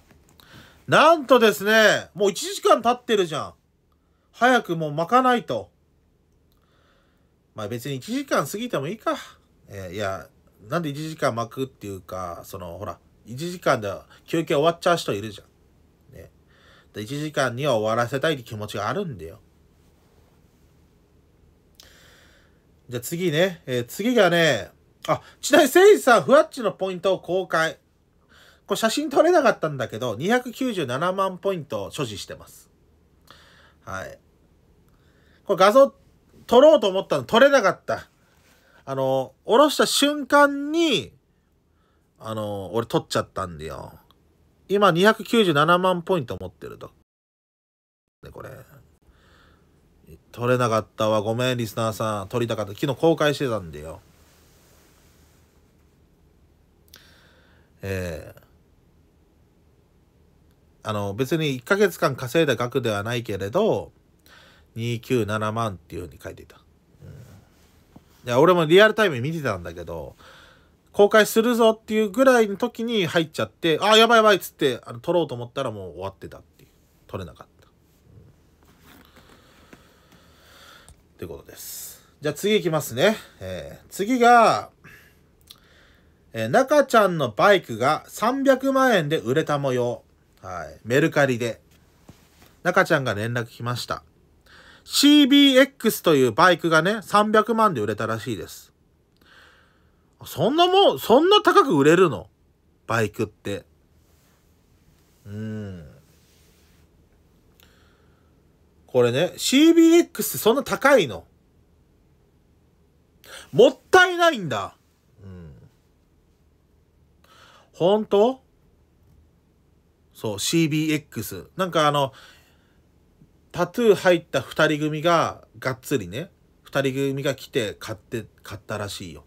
なんとですね、もう1時間経ってるじゃん。早くもう巻かないと。まあ別に1時間過ぎてもいいか。えー、いや、なんで1時間巻くっていうか、その、ほら、1時間で休憩終わっちゃう人いるじゃん。ね。で、1時間には終わらせたいって気持ちがあるんだよ。じゃあ次ね、えー、次がね、あ、ちなみにせいじさん、ふわっちのポイントを公開。これ写真撮れなかったんだけど、297万ポイント所持してます。はい。これ画像撮ろうと思ったの撮れなかった。あの、下ろした瞬間に、あの、俺撮っちゃったんだよ。今297万ポイント持ってると。ね、これ。撮れなかったわ。ごめん、リスナーさん。撮りたかった。昨日公開してたんだよ。ええーあの、別に1ヶ月間稼いだ額ではないけれど、297万っていうふうに書いていた。うん、いや、俺もリアルタイム見てたんだけど、公開するぞっていうぐらいの時に入っちゃって、あ、やばいやばいっつって、あの、撮ろうと思ったらもう終わってたっていう。撮れなかった。ってことです。じゃあ次いきますね。えー、次が、えー、中ちゃんのバイクが300万円で売れた模様。はい。メルカリで。中ちゃんが連絡来ました。CBX というバイクがね、300万で売れたらしいです。そんなもん、そんな高く売れるのバイクって。うん。これね、CBX そんな高いの。もったいないんだ。うん。本当そう、CBX。なんかあの、タトゥー入った2人組が、がっつりね、2人組が来て買って、買ったらしいよ。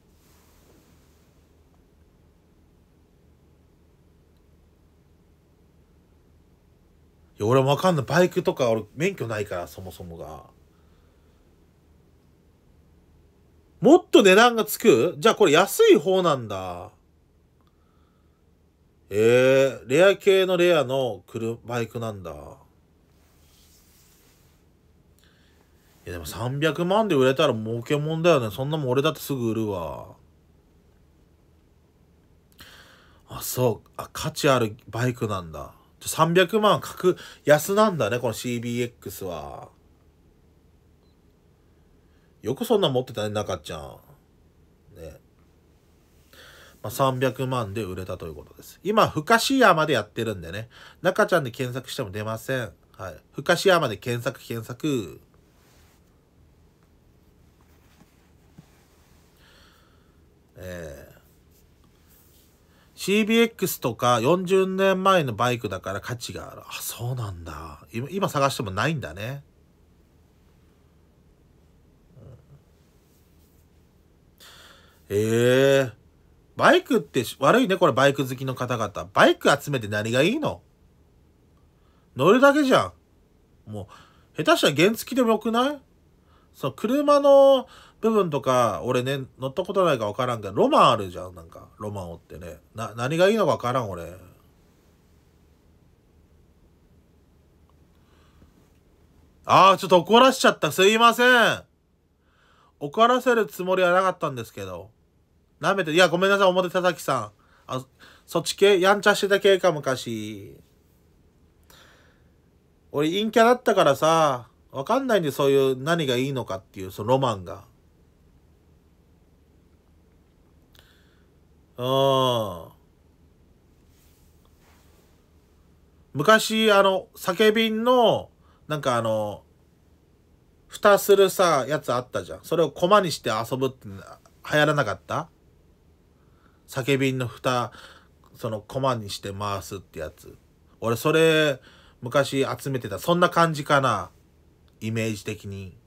いや、俺もわかんない。バイクとか俺免許ないから、そもそもが。もっと値段がつくじゃあこれ安い方なんだ。えー、レア系のレアの車、バイクなんだ。いやでも300万で売れたら儲けもんだよね。そんなもん俺だってすぐ売るわ。あ、そう。あ、価値あるバイクなんだ。300万格安なんだね、この CBX は。よくそんな持ってたね、中ちゃん。ま300万で売れたということです。今、ふかしやまでやってるんでね、中ちゃんで検索しても出ません。はい。ふかしやまで検索、検索。えー、CBX とか40年前のバイクだから価値がある。あ、そうなんだ。今探してもないんだね。ええーバイクって悪いね、これバイク好きの方々。バイク集めて何がいいの乗るだけじゃん。もう、下手したら原付きでもよくないそう、車の部分とか、俺ね、乗ったことないかわからんけど、ロマンあるじゃん、なんか、ロマンをってね。な、何がいいのかわからん、俺。ああ、ちょっと怒らしちゃった。すいません。怒らせるつもりはなかったんですけど。舐めて、いや、ごめんなさい、表田崎さん。あ、そっち系やんちゃしてた系か、昔。俺、陰キャだったからさ、わかんないんで、そういう何がいいのかっていう、そのロマンが。うん。昔、あの、酒瓶の、なんかあの、蓋するさ、やつあったじゃん。それを駒にして遊ぶって流行らなかった酒瓶の蓋そのコマにして回すってやつ俺それ昔集めてたそんな感じかなイメージ的に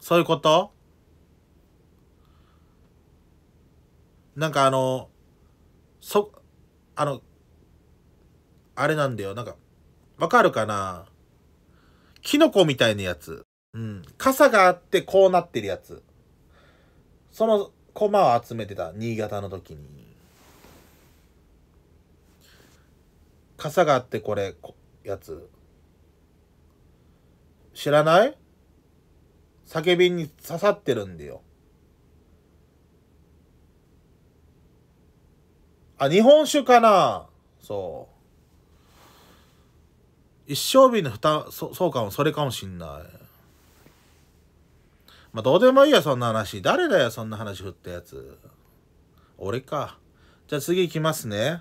そういうことなんかあのそあのあれなんだよなんかわかるかなキノコみたいなやつうん傘があってこうなってるやつその駒を集めてた新潟の時に傘があってこれやつ知らない酒瓶に刺さってるんだよあ日本酒かなそう一生瓶の蓋そうかもそれかもしんないまあ、どうでもいいや、そんな話。誰だよ、そんな話振ったやつ。俺か。じゃあ次行きますね。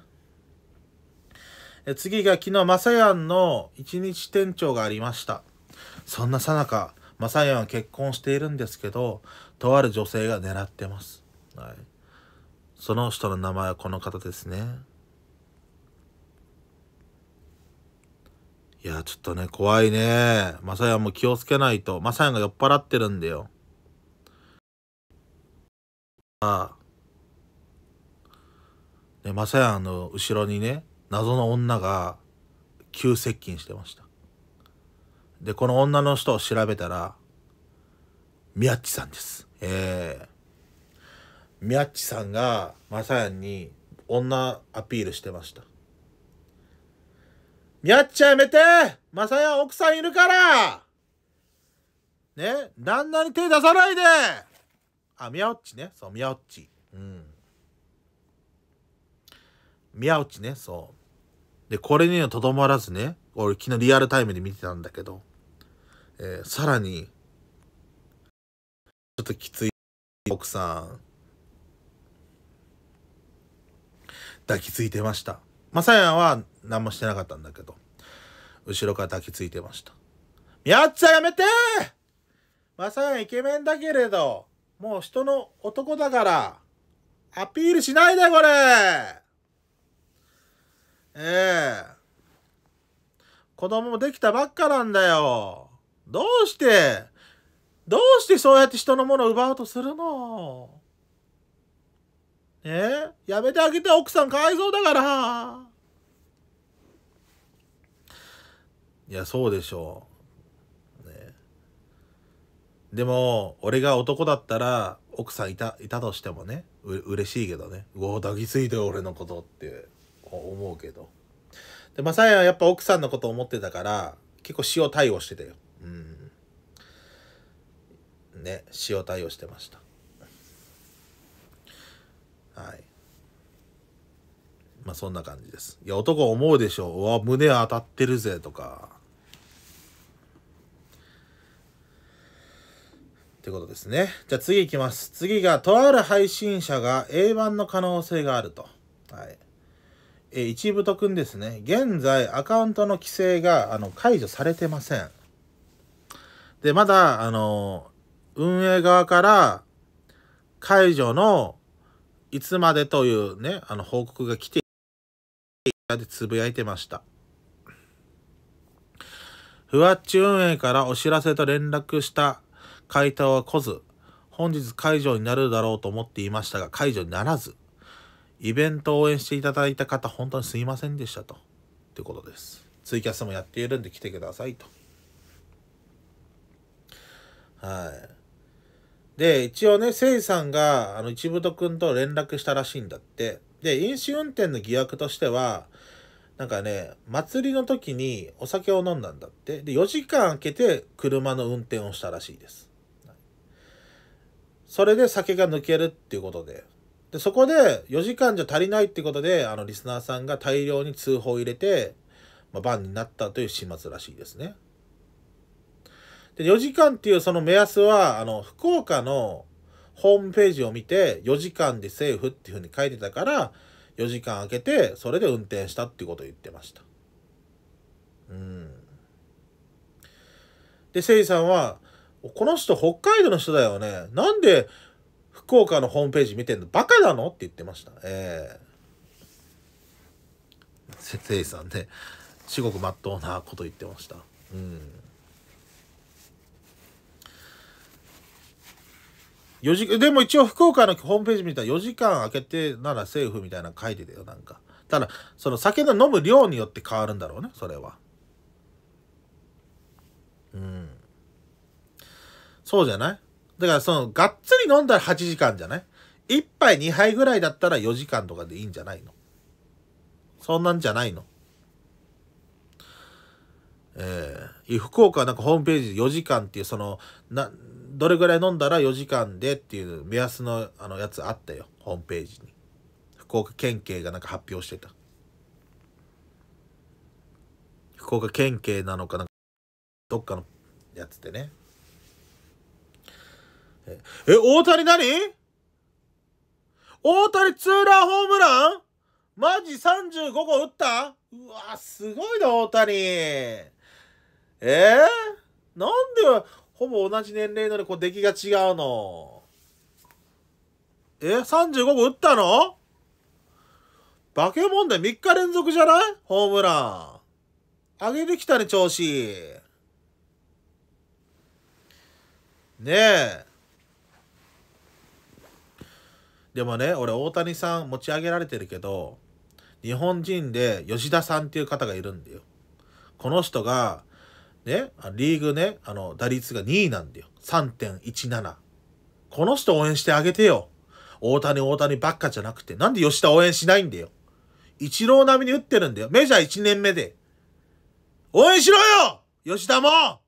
え次が昨日、まさやんの一日店長がありました。そんなさなか、まさやんは結婚しているんですけど、とある女性が狙ってます。はい。その人の名前はこの方ですね。いや、ちょっとね、怖いね。まさやんも気をつけないと。まさやんが酔っ払ってるんだよ。でまさやんの後ろにね謎の女が急接近してましたでこの女の人を調べたら宮地さんですええー、宮地さんがまさやんに女アピールしてました宮地やめてまさやん奥さんいるからね旦那に手出さないであ、宮内ね。そう、宮内。うん。宮内ね、そう。で、これにはとどまらずね、俺昨日リアルタイムで見てたんだけど、えー、さらに、ちょっときつい奥さん、抱きついてました。まあ、さやは何もしてなかったんだけど、後ろから抱きついてました。宮内さんやめてまさやイケメンだけれど、もう人の男だから、アピールしないで、これええ子供もできたばっかなんだよ。どうして、どうしてそうやって人のものを奪おうとするのええ、やめてあげて奥さんかわいそうだから。いや、そうでしょう。でも、俺が男だったら、奥さんいた、いたとしてもね、う、嬉しいけどね。うわ抱きついて俺のことって思うけど。で、まさやはやっぱ奥さんのこと思ってたから、結構塩対応してたよ。うん。ね、塩対応してました。はい。まあそんな感じです。いや、男思うでしょ。うわ、胸当たってるぜとか。ってことですね。じゃあ次いきます。次が、とある配信者が A 版の可能性があると。はい。え一部とくんですね。現在、アカウントの規制があの解除されてません。で、まだ、あの運営側から解除のいつまでというね、あの報告が来て、でつぶやいてました。ふわっち運営からお知らせと連絡した回答は来ず、本日解除になるだろうと思っていましたが、解除にならず、イベントを応援していただいた方、本当にすいませんでしたと。ということです。ツイキャスもやっているんで来てくださいと。はい。で、一応ね、せいさんが、あの、一部とくんと連絡したらしいんだって。で、飲酒運転の疑惑としては、なんかね、祭りの時にお酒を飲んだんだって。で、4時間空けて車の運転をしたらしいです。それで酒が抜けるっていうことで。で、そこで4時間じゃ足りないってことで、あの、リスナーさんが大量に通報を入れて、まあ、バンになったという始末らしいですね。で、4時間っていうその目安は、あの、福岡のホームページを見て、4時間でセーフっていうふうに書いてたから、4時間空けて、それで運転したっていうことを言ってました。うん。で、せいさんは、この人北海道の人だよね。なんで福岡のホームページ見てんのバカなのって言ってました。ええー。せいさんね、至極まっとうなこと言ってました。うん。4時でも一応福岡のホームページ見たら4時間空けてならセーフみたいなの書いてたよなんかただその酒の飲む量によって変わるんだろうねそれはうんそうじゃないだからその、がっつり飲んだら8時間じゃない ?1 杯2杯ぐらいだったら4時間とかでいいんじゃないのそんなんじゃないのえー、福岡なんかホームページ4時間っていうそのなどれぐらい飲んだら4時間でっていう目安のあのやつあったよホームページに福岡県警がなんか発表してた福岡県警なのかなどっかのやつでねえ、大谷何大谷ツーランホームランマジ35個打ったうわ、すごいな、大谷。えー、なんで、ほぼ同じ年齢のにこう出来が違うのえ35個打ったの化けンで3日連続じゃないホームラン。上げてきたね、調子。ねえ。でもね、俺大谷さん持ち上げられてるけど、日本人で吉田さんっていう方がいるんだよ。この人が、ね、リーグね、あの、打率が2位なんだよ。3.17。この人応援してあげてよ。大谷大谷ばっかじゃなくて、なんで吉田応援しないんだよ。一郎並みに打ってるんだよ。メジャー1年目で。応援しろよ吉田も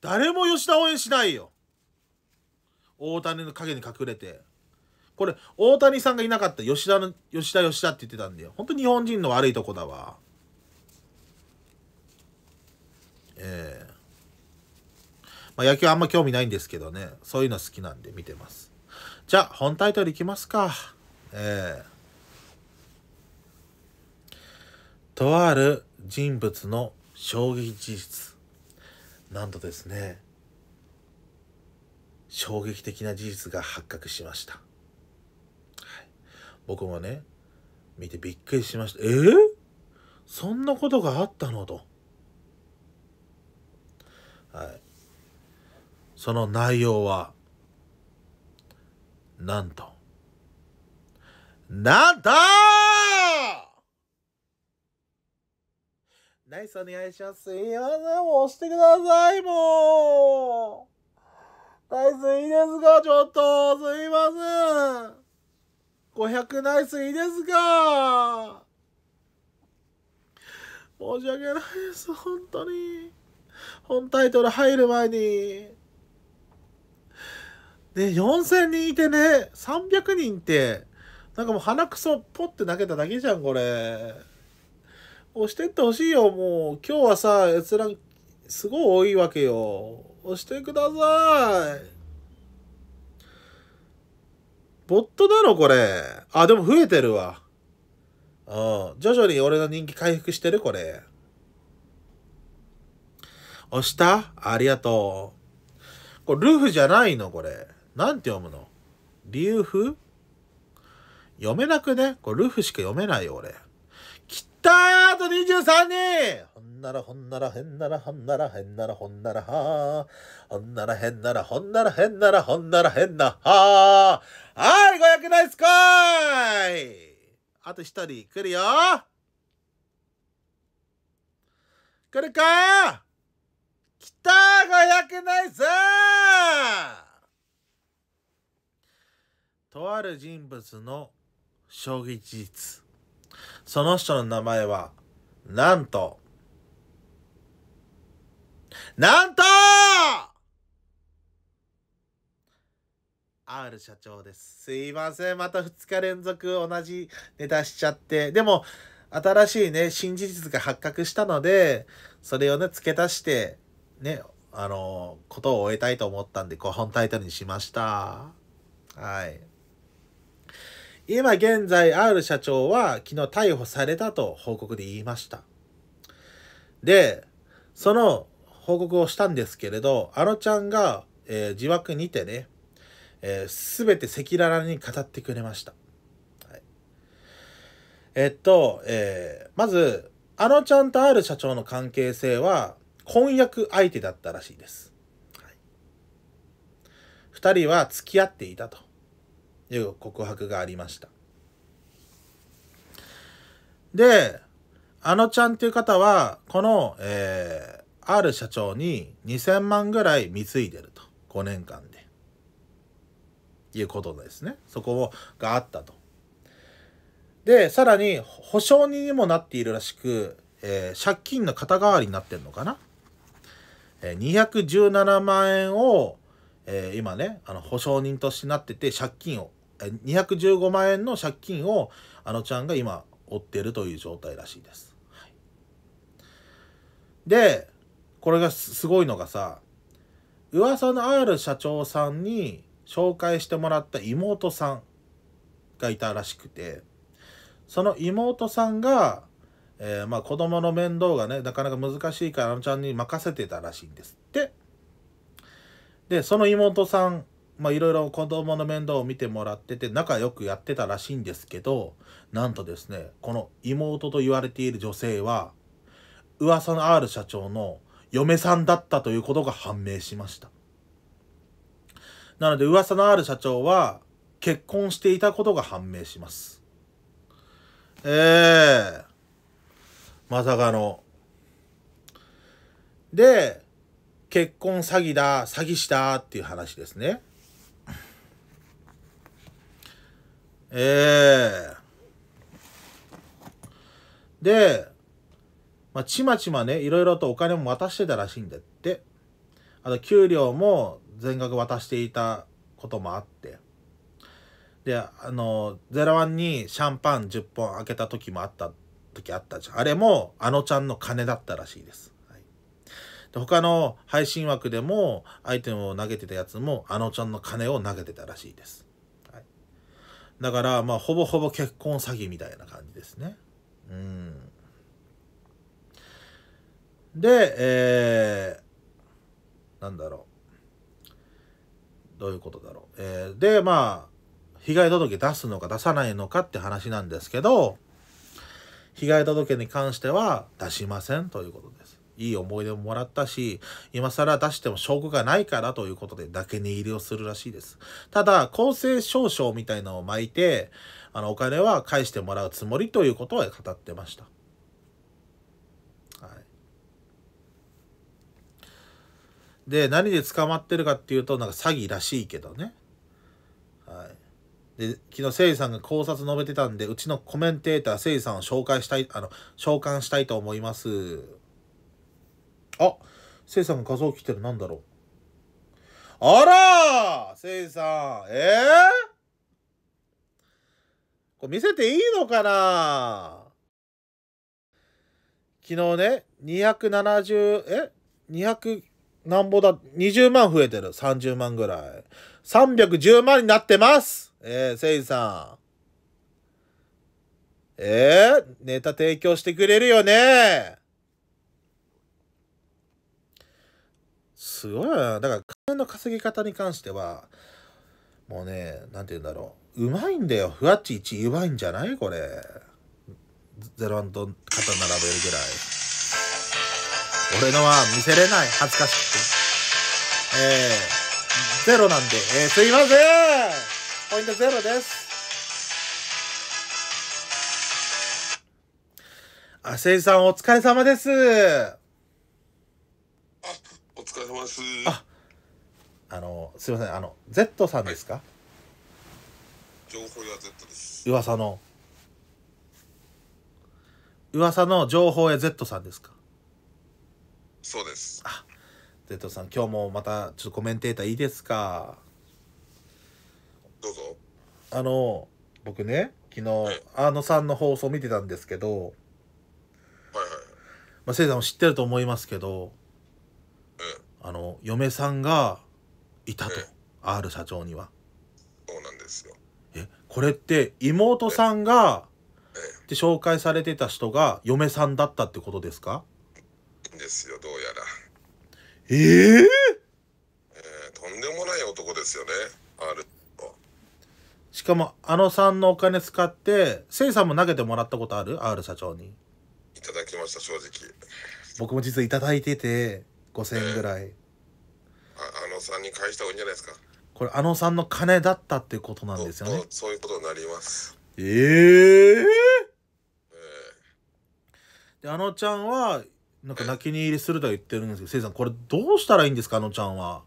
誰も吉田応援しないよ。大谷の陰に隠れて。これ、大谷さんがいなかった吉田の、吉田吉田って言ってたんだよ。本当に日本人の悪いとこだわ。ええー、まあ、野球あんま興味ないんですけどね。そういうの好きなんで見てます。じゃあ、本タイトルいきますか。ええー、とある人物の衝撃事実。なんとですね衝撃的な事実が発覚しました、はい、僕もね見てびっくりしましたえー、そんなことがあったのとはいその内容はなんとなんとナイスお願いします。いや、でも押してください、もう。ナイスいいですかちょっと。すいません。500ナイスいいですか申し訳ないです、本当に。本タイトル入る前に。で、4000人いてね、300人って、なんかもう鼻くそポッて投げただけじゃん、これ。押してってほしいよ、もう。今日はさ、閲覧、すごい多いわけよ。押してください。ボットなのこれ。あ、でも増えてるわ。うん。徐々に俺の人気回復してるこれ。押したありがとう。これ、ルフじゃないのこれ。なんて読むのリュウフ読めなくねこれ、ルフしか読めないよ、俺。ったーあと23人ほんならほんならへんならほんならへんならほんならはーほんならへんならほんならへんならほんならへんなはーはい500ナイスコーイあと1人来るよ来るか来たー !500 ナイスとある人物の衝撃事実。その人の名前は、なんと、なんと R 社長です。すいません。また2日連続同じネタしちゃって。でも、新しいね、新事実が発覚したので、それをね、付け足して、ね、あの、ことを終えたいと思ったんで、こう、本タイトルにしました。はい。今現在 R 社長は昨日逮捕されたと報告で言いました。で、その報告をしたんですけれど、あのちゃんが、えー、自枠にてね、す、え、べ、て赤裸々に語ってくれました。はい、えっと、えー、まず、あのちゃんと R 社長の関係性は、婚約相手だったらしいです。はい、人は付き合っていたと。という告白がありました。で、あのちゃんっていう方は、この、えー、R 社長に2000万ぐらい貢いでると。5年間で。いうことですね。そこをがあったと。で、さらに、保証人にもなっているらしく、えー、借金の肩代わりになってるのかな。えー、217万円を、えー、今ね、あの保証人としてなってて、借金を215万円の借金をあのちゃんが今負ってるという状態らしいです。はい、でこれがすごいのがさ噂のある社長さんに紹介してもらった妹さんがいたらしくてその妹さんが、えー、まあ子供の面倒がねなかなか難しいからあのちゃんに任せてたらしいんですって。でその妹さんまあいろいろ子供の面倒を見てもらってて仲良くやってたらしいんですけど、なんとですね、この妹と言われている女性は、噂の R 社長の嫁さんだったということが判明しました。なので噂のある社長は結婚していたことが判明します。ええー、まさかの。で、結婚詐欺だ、詐欺師だっていう話ですね。ええー、で、まあ、ちまちまね、いろいろとお金も渡してたらしいんだって。あと、給料も全額渡していたこともあって。で、あの、ゼロワンにシャンパン10本開けた時もあった、時あったじゃん。あれも、あのちゃんの金だったらしいです。はい、で他の配信枠でも、アイテムを投げてたやつも、あのちゃんの金を投げてたらしいです。だから、まあ、ほぼほぼ結婚詐欺みたいな感じですね。うん。で、えー、なんだろう。どういうことだろう。えー、で、まあ、被害届出すのか出さないのかって話なんですけど、被害届に関しては出しませんということいい思い出ももらったし、今更出しても証拠がないからということでだけ値入りをするらしいです。ただ、公正証書みたいのを巻いて、あの、お金は返してもらうつもりということは語ってました。はい。で、何で捕まってるかっていうと、なんか詐欺らしいけどね。はい。で昨日誠司さんが考察述べてたんでうちのコメンテーター誠司さんを紹介したいあの召喚したいと思いますあ、せいさんが像来てるなんだろう。あらせいさん、えぇ、ー、これ見せていいのかな昨日ね、270、え ?200、なんぼだ、20万増えてる。30万ぐらい。310万になってますえー、せいさん。えー、ネタ提供してくれるよねすごいな。だから、金の稼ぎ方に関しては、もうね、なんて言うんだろう。うまいんだよ。ふわっち1うまいんじゃないこれ。ゼロアンド肩並べるぐらい。俺のは見せれない。恥ずかしくて。えー、ゼロなんで、えー、すいませんポイントゼロです。あせいさんお疲れ様です。疲れ様です。あ、あの、すみません、あの、Z さんですか、はい、情報屋 Z です。噂の。噂の情報屋 Z さんですかそうです。あ、Z さん、今日もまた、ちょっとコメンテーターいいですかどうぞ。あの、僕ね、昨日、あのさんの放送見てたんですけど、はいはい。まあ、せいさんも知ってると思いますけど、あの嫁さんがいたと、え R 社長にはそうなんですよえこれって妹さんが、ええ、で紹介されてた人が嫁さんだったってことですかですよどうやらえー、えー、とんでもない男ですよね R しかもあのさんのお金使ってせいさんも投げてもらったことある R 社長にいただきました正直僕も実はいただいてて五千円ぐらい、ああのさんに返した方がいいんじゃないですかこれあのさんの金だったっていうことなんですよねそうそういうことになりますええー、であのちゃんはなんか泣きに入りするとは言ってるんですけどせいさんこれどうしたらいいんですかあのちゃんは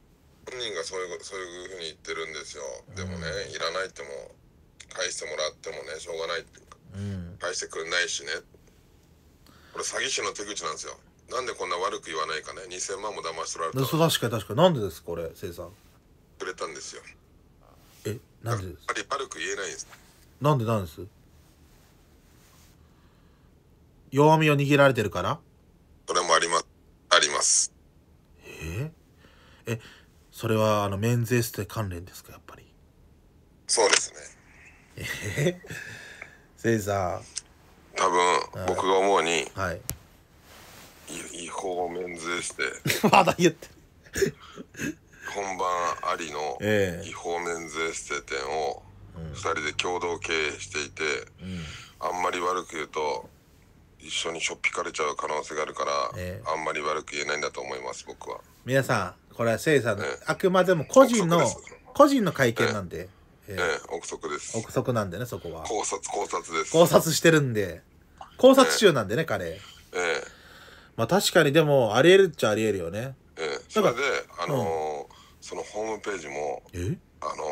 本人がそういうそういうふうに言ってるんですよでもね、うん、いらないっても返してもらってもねしょうがないっていうか、うん、返してくれないしねこれ詐欺師の手口なんですよなんでこんな悪く言わないかね2000万も騙し取られたそう確かに確かになんでですこれ生産くれたんですよえなんでですやっぱり悪く言えないんですなんでなんです弱みを握られてるからそれもありますありますええそれはあの免税ステ関連ですかやっぱりそうですねええー、せいさん多分僕が思うにはい違法免税して まだ言って本番ありの違法免税ステ店を2人で共同経営していて、うん、あんまり悪く言うと一緒にしょっぴかれちゃう可能性があるから、えー、あんまり悪く言えないんだと思います僕は皆さんこれはせいさんの、えー、あくまでも個人の個人の会見なんで、えー、えー、憶測です憶測なんでねそこは考察考察です考察してるんで考察中なんでね、彼ええーまあ確かにでもありえるっちゃありえるよねええそれであのーそのホームページもえあの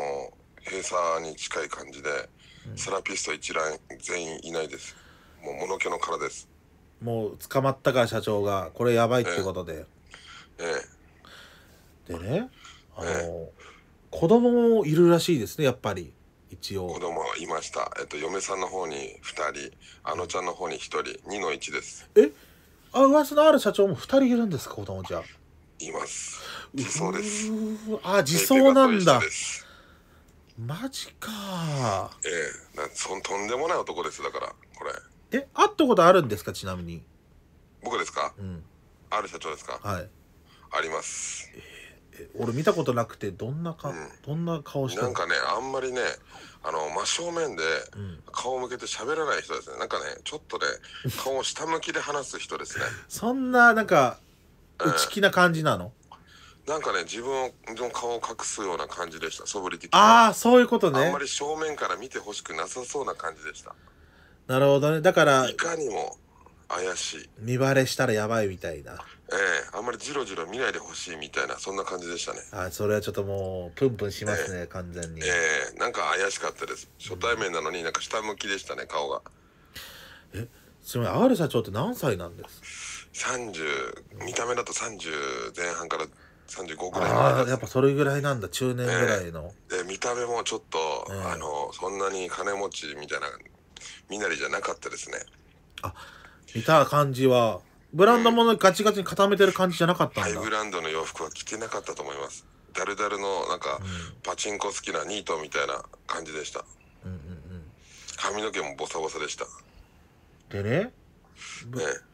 ー閉鎖に近い感じで、セラピスト一覧全員いないですもうものけの殻ですもう捕まったか社長がこれやばいってことで、えでねあのー子供もいるらしいですねやっぱり一応。子供はいましたえっと嫁さんの方に2人あのちゃんの方に1人2の1ですえあ噂のある社長も2人いるんですか子供ちゃんいます自走ですあ自走なんだマジかええー、なそとんでもない男ですだからこれえ会ったことあるんですかちなみに僕ですか、うん、ある社長ですかはいあります、えー、俺見たことなくてどんなか、うん、どんな顔してなんかねあんまりねあの真正面で顔向けて喋らない人ですね、なんかねちょっとね顔を下向きで話す人ですね そんななんか内気な感じなの、なんかね自分の顔を隠すような感じでした素振り的にああそういうことねあんまり正面から見てほしくなさそうな感じでしたなるほどねだからいかにも怪しい見バレしたらやばいみたいなええあんまりじろじろ見ないでほしいみたいなそんな感じでしたねあそれはちょっともうプンプンしますね、え完全にええなんか怪しかったです初対面なのになんか下向きでしたね顔がえすみません R 社長って何歳なんです30見た目だと30前半から35ぐらいああやっぱそれぐらいなんだ中年ぐらいの、えー、で見た目もちょっと、えー、あのそんなに金持ちみたいな身なりじゃなかったですねあ見た感じはブランドものガチガチに固めてる感じじゃなかったんハイブランドの洋服は着てなかったと思いますダルダルのなんかパチンコ好きなニートみたいな感じでしたうんうん髪の毛もボサボサでしたでね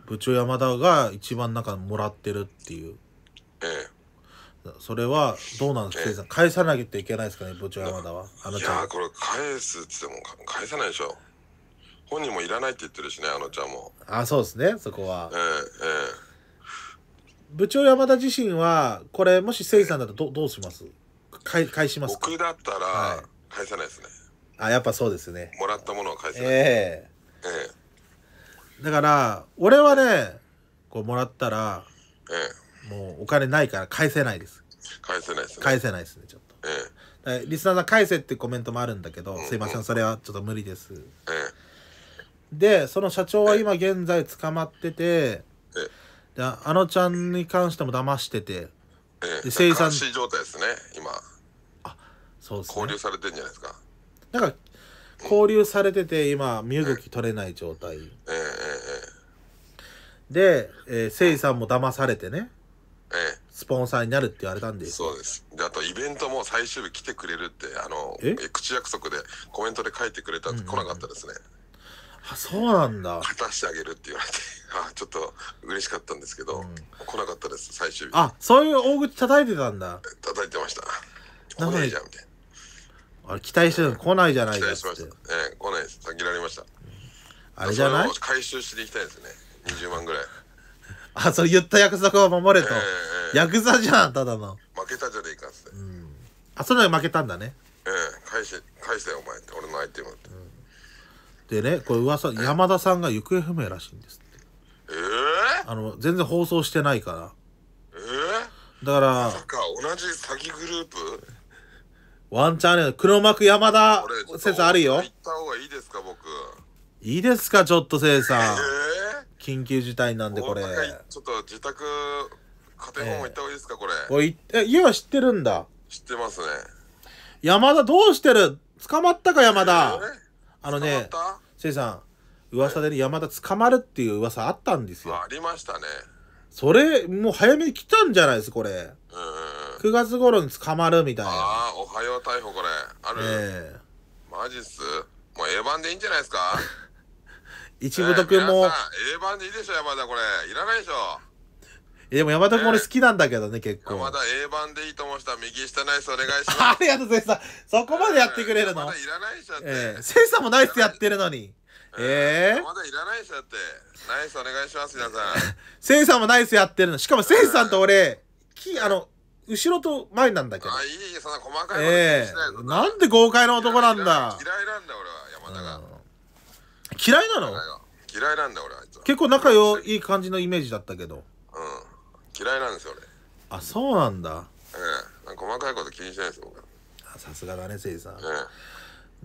部長山田が一番なんかもらってるっていうええそれはどうなんですか、ええさん返さなきゃいけないですかね部長山田はあいやゃーこれ返すっつっても返さないでしょ本人もいらないって言ってるしねあのちゃんもあそうですねそこはええええ部長山田自身はこれもし誠司さんだとどどうします返返しますか僕だったはら返せないですね、あやっぱそうですねもらったものは返せない、ええええだから俺はねこうもらったらええもうお金ないから返せないです返せないですね返せないですねちょっとええリスナーさん返せってコメントもあるんだけど、すいませんそれはちょっと無理ですええでその社長は今現在捕まっててであのちゃんに関しても騙しててで誠意さん監視状態ですね今あそうですね交流されてんじゃないですかなんか交流されてて今身動き取れない状態、で、えー、誠意さんも騙されてね、えスポンサーになるって言われたんでそうですであとイベントも最終日来てくれるってあの口約束でコメントで書いてくれた、って来なかったですねあそうなんだ勝たしてあげるって言われて あちょっと嬉しかったんですけど、うん、来なかったです最終日あそういう大口叩いてたんだ叩いてました来ないじゃんみたいなあれ期待してるの来ないじゃないですか期待しましたえー、来ないです限られましたあれじゃない回収していきたいですね20万ぐらい あそれ言った約束は守れと、えーえヤクザじゃんただの負けたじゃねえかっつって、うん、あそれは負けたんだねええー、返して返してお前俺のアイテムって、うんでねこれ噂山田さんが行方不明らしいんですってええあの全然放送してないからええだからか同じ詐欺グループワンチャンネル黒幕山田説あるよ行った方がいいですか僕いいですかちょっとせいさん緊急事態なんでこれちょっと自宅家庭訪問行った方がいいですかこれこれいえ家は知ってるんだ知ってますね山田どうしてる捕まったか山田えあのねせいさん噂で、ね、山田捕まるっていう噂あったんですよありましたねそれもう早めに来たんじゃないですこれうん9月頃に捕まるみたいなああおはよう逮捕これある、えー、マジっすもう A 版でいいんじゃないですか 一部特も、A 版でいいでしょ山田これいらないでしょえでも山田君俺好きなんだけどね、結構。山田 A 番でいいと思う人は右下ナイスお願いします。ありがとう、セいさん。そこまでやってくれるの。まだいらないしだって。えー、せいさんもナイスやってるのに。ええー、まだいらないしだって。ナイスお願いします、皆さん。センサーもナイスやってるの。しかもセンさんと俺、き、あの、後ろと前なんだけど。あ、いいそんな細かいことないえー、なんで豪快な男なんだ。嫌いなんだ、俺は、山田が。嫌いなの嫌いなんだ、俺は。結構仲良い感じのイメージだったけど。うん。嫌いなんですよ俺あそうなんだええか細かいこと気にしないです僕はさすがだねせいさん、え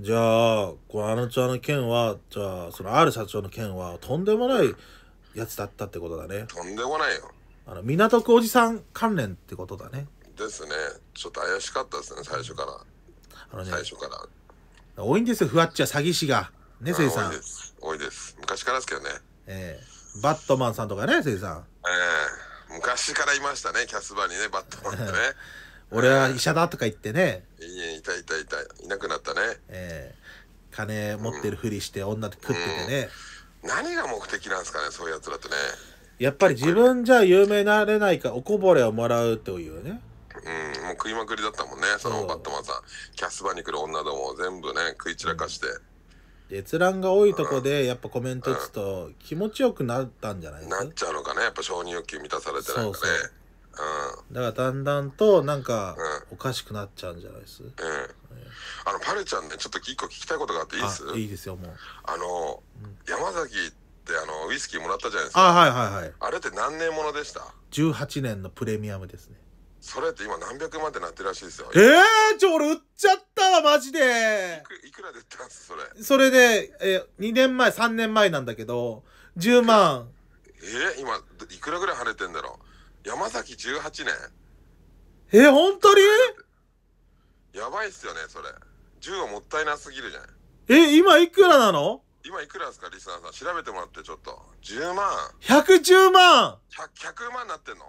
え、じゃあこのあのちの件はじゃあその R 社長の件はとんでもないやつだったってことだねとんでもないよあの港区おじさん関連ってことだねですねちょっと怪しかったですね最初からあのね最初から多いんですよふわっちは詐欺師がねせいさん多いです多いです昔からですけどねええバットマンさんとかねせいさんええ昔からいましたねキャスバーにねバットマンってね 俺は医者だとか言ってね、えー、いえいたいたいたいなくなったねええー、金持ってるふりして女と食っててね、うん、何が目的なんですかねそういうやつらってねやっぱり自分じゃ有名になれないかおこぼれをもらうというねうんもう食いまくりだったもんねそのバットマンさんキャスバーに来る女ども全部ね食い散らかして、うん閲覧が多いとこでやっぱコメント打つと気持ちよくなったんじゃないですかなっちゃうのかねやっぱ承認欲求満たされてないのねうん、だからだんだんとなんかおかしくなっちゃうんじゃないです、ええあのパルちゃんねちょっと一個聞きたいことがあっていいですいいですよもうあの、うん、山崎ってあのウイスキーもらったじゃないですかあはいはいはいあれって何年ものでした18年のプレミアムですねそれって今何百万ってなってるらしいですよええー、ちょ俺売っちゃったわマジでいくらで売ってますそれそれで、え2年前3年前なんだけど10万えー、今いくらぐらい跳ねてんだろう山崎18年えー、本当にやばいっすよねそれ10はもったいなすぎるじゃんえー、今いくらなの今いくらですかリスナーさん調べてもらってちょっと10万110万 100, 100万なってんの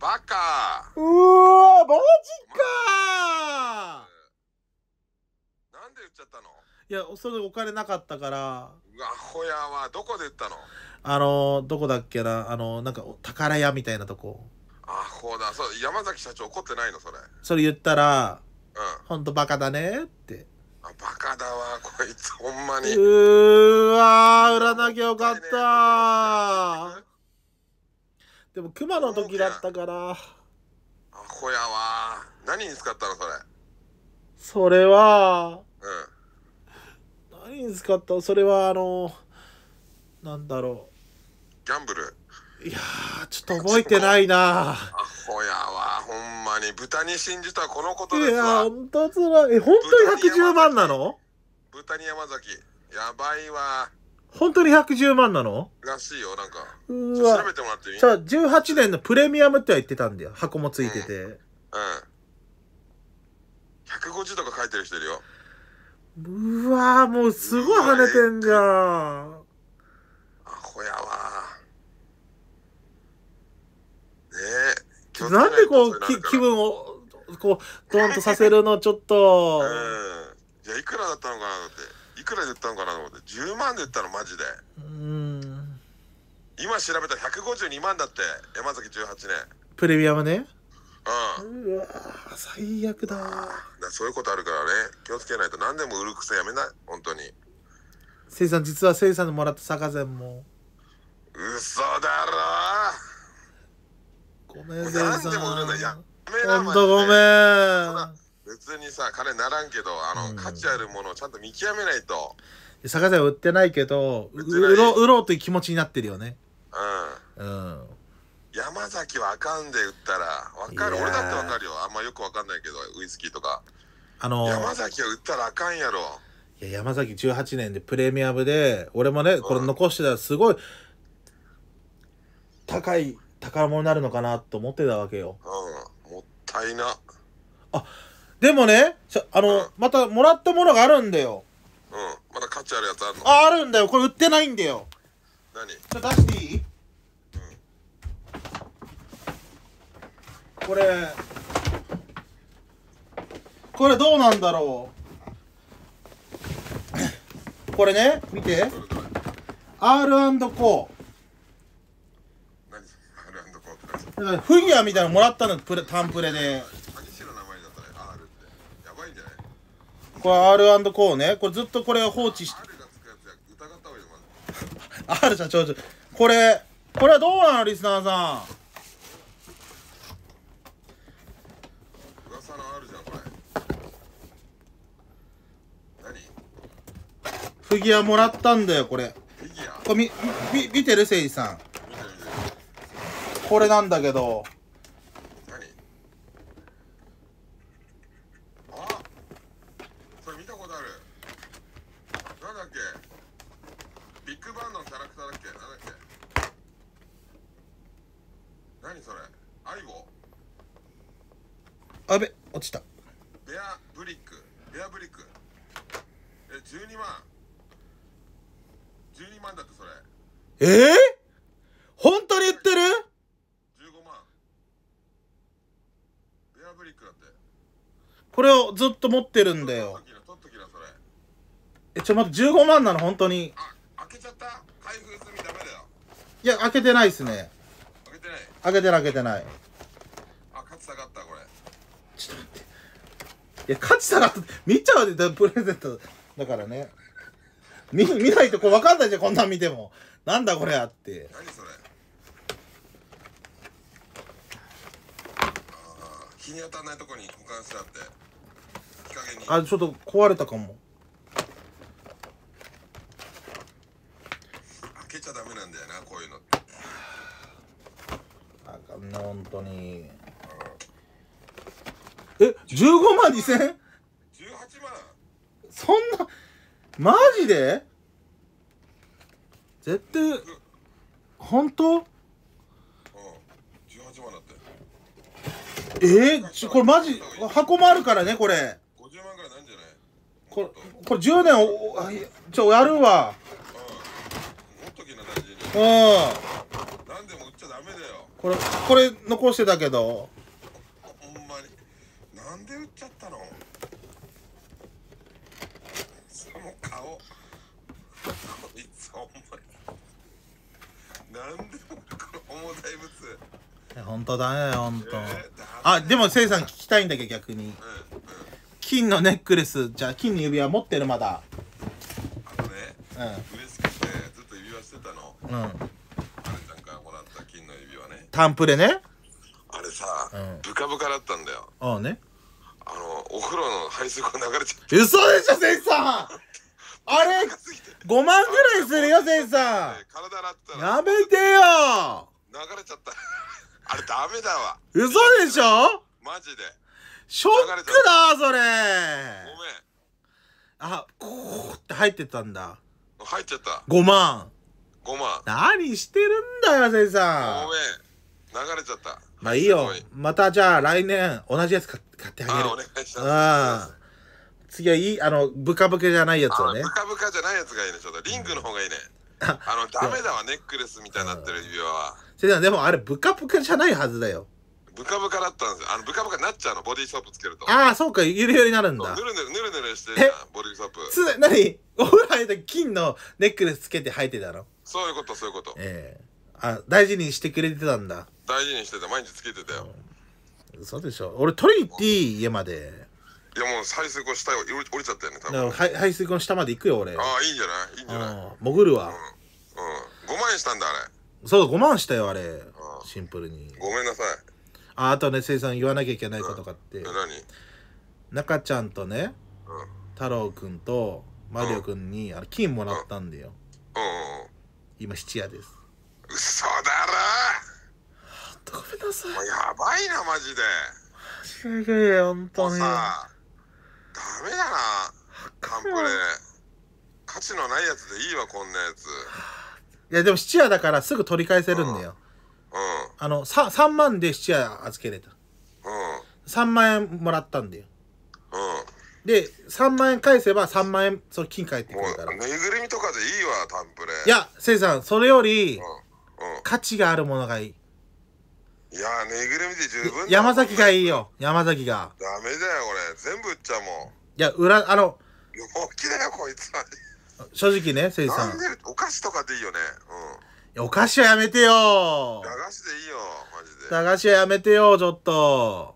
バカうわマジかなんで言っちゃったのいやそれお金なかったからうわほやはどこで言ったのあのどこだっけなあのなんか宝屋みたいなとこあほだそう山崎社長怒ってないのそれそれ言ったら「うんほんとバカだね」ってあバカだわこいつほんまにうーわ売らなきゃよかったでも熊の時だったからアホやわ何に使ったのそれそれはうん何に使ったそれはあのなんだろうギャンブルいやちょっと覚えてないなアホやわほんまに豚に信じたこのことですわいや本当つらいえ本当に110万なの豚に山崎やばいわ本当に110万なのらしいよ、なんか。うわ調べてもらってみじゃあ、18年のプレミアムっては言ってたんだよ。箱もついてて。うん。150とか書いてる人いるよ。うわぁ、もうすごい跳ねてんじゃん。アホやわ。ねえ。ななんでこう、き気分を、こう、ドーンとさせるの、ちょっと。うん。じゃあ、いくらだったのかなだって。くらいで売ったのかなと思って10万で売ったのマジでうん今調べたら152万だって山崎18年プレミアムねうんうわ最悪だだそういうことあるからね気をつけないと何でも売る癖やめない本当にせいさん実はせいさんのもらった酒膳も嘘だろごめんせいさん何でも売るんだやめな本当ごめんさ金ならんけどあの、うん価値あるものをちゃんと見極めないと酒材は売ってないけど、売い売ろう、売ろうという気持ちになってるよね。うん、うん。山崎はあかんで売ったらわかる俺だってわかるよあんまよくわかんないけどウイスキーとかあの、山崎は売ったらあかんやろいや山崎18年でプレミアムで、俺もね、これ残してたらすごい、高い宝物になるのかなと思ってたわけよ。うんもったいなでもね、あの、うん、またもらったものがあるんだよ。うん。まだ価値あるやつあるのあ、あるんだよ。これ売ってないんだよ。何ちょ出していい、うん、これ、これどうなんだろう。これね、見て。R&Co。何 ?R&Co って何だからフィギュアみたいなのもらったの、プレタンプレで。これ R& コーねこれずっとこれ放置して R 社長これこれはどうなのリスナーさんフィギュアもらったんだよこれこれみみ見てるせいさんこれなんだけどあべ落ちたベアブリックベアブリックえ12万12万だってそれええー、本当に言ってる15万ベアブリックだってこれをずっと持ってるんだよえちょ待って15万なの本当にあ開けちゃった開封済みダメだよいや開けてないっすね開けてない開けてない開けてないや、勝ちた見ちゃうで、プレゼント。だからね。見、見ないとこう分かんないじゃん、こんなん見ても。なんだこれあって。何それ日に当たんないとこに保管してあって日陰にあちょっと壊れたかも開けちゃダメなんだよなこういうのあかんな本当に。え、15万 2000? 18万。そんな、マジで絶対、本当うん、18万だって。えー、ちこれマジ、箱もあるからね、これ。50万ぐらいなんじゃないこれ、これ10年お、おちょ、やるわ。うん。持っときな、大事に。うん。何でも売っちゃダメだよ。これ、これ残してたけど。なんで売っちゃったのその顔こいつ重いなでもこの重たい物本当だね本当、えあでもせいさん聞きたいんだけど逆に、うんうん、金のネックレスじゃあ金の指輪持ってるまだあのね、うん、嬉しくてずっと指輪してたのうんあれちゃんからもらった金の指輪ねタンプレねあれさ、うん、ブカブカだったんだようんねあのお風呂の排水口流れちゃった。嘘でしょせいさんあれ5万ぐらいするよせいさん、体洗ったらやめてよ流れちゃったあれダメだわ嘘でしょマジでショックだそれごめんあこうって入ってたんだ入っちゃった5万5万何してるんだよせいさんごめん流れちゃったまあいいよ。またじゃあ来年同じやつ買ってあげる。あ、お願いします。次はいい、あの、ブカブカじゃないやつをね。ブカブカじゃないやつがいいね。ちょっとリングの方がいいね。あの、ダメだわ、ネックレスみたいになってる指輪は。せや、でもあれ、ブカブカじゃないはずだよ。ブカブカだったんですよ。あの、ブカブカになっちゃうの、ボディーソープつけると。ああ、そうか、ゆるゆるになるんだ。ぬるぬる、ぬるぬるしてるじゃん、ボディーソープ。つ、なに お風呂入った金のネックレスつけて履いてたのそういうこと、そういうこと。ええー、あ、大事にしてくれてたんだ。大事にしてた毎日つけてたよ、うそうでしょ俺取り行っていい家までいやもう排水溝下降りちゃったよね多分排排水溝の下まで行くよ俺ああいいんじゃないいいんじゃない潜るわうん、うん、5万円したんだあれそう5万したよあれシンプルにごめんなさいああとねせいさん言わなきゃいけないことかって、うん、何中ちゃんとね、うん、太郎くんとマリオくんに、あの金もらったんだよ、うん、うん、今質屋です嘘だろとごめんなさい。もうやばいな、マジで。マジでええ、ほんとに。さ、ダメだな、カンプレ。価値のないやつでいいわ、こんなやつ。いや、でも質屋だからすぐ取り返せるんだよ。うん。あの、さ 3, 万で質屋預けれた。うん。3万円もらったんだよ。うん。で、3万円返せば3万円、その金返ってくるから。ぬいぐるみとかでいいわ、タンプレ。いや、せいさん、それより、うんうん、価値があるものがいい。いやぬいぐるみで十分山崎がいいよ、山崎が。ダメだよ、これ。全部売っちゃうもん。いや、裏、あの、本気だよ、こいつは。正直ね、せいさんお菓子とかでいいよね。やお菓子はやめてよ駄菓子でいいよ、マジで。駄菓子はやめてよ、ちょっと。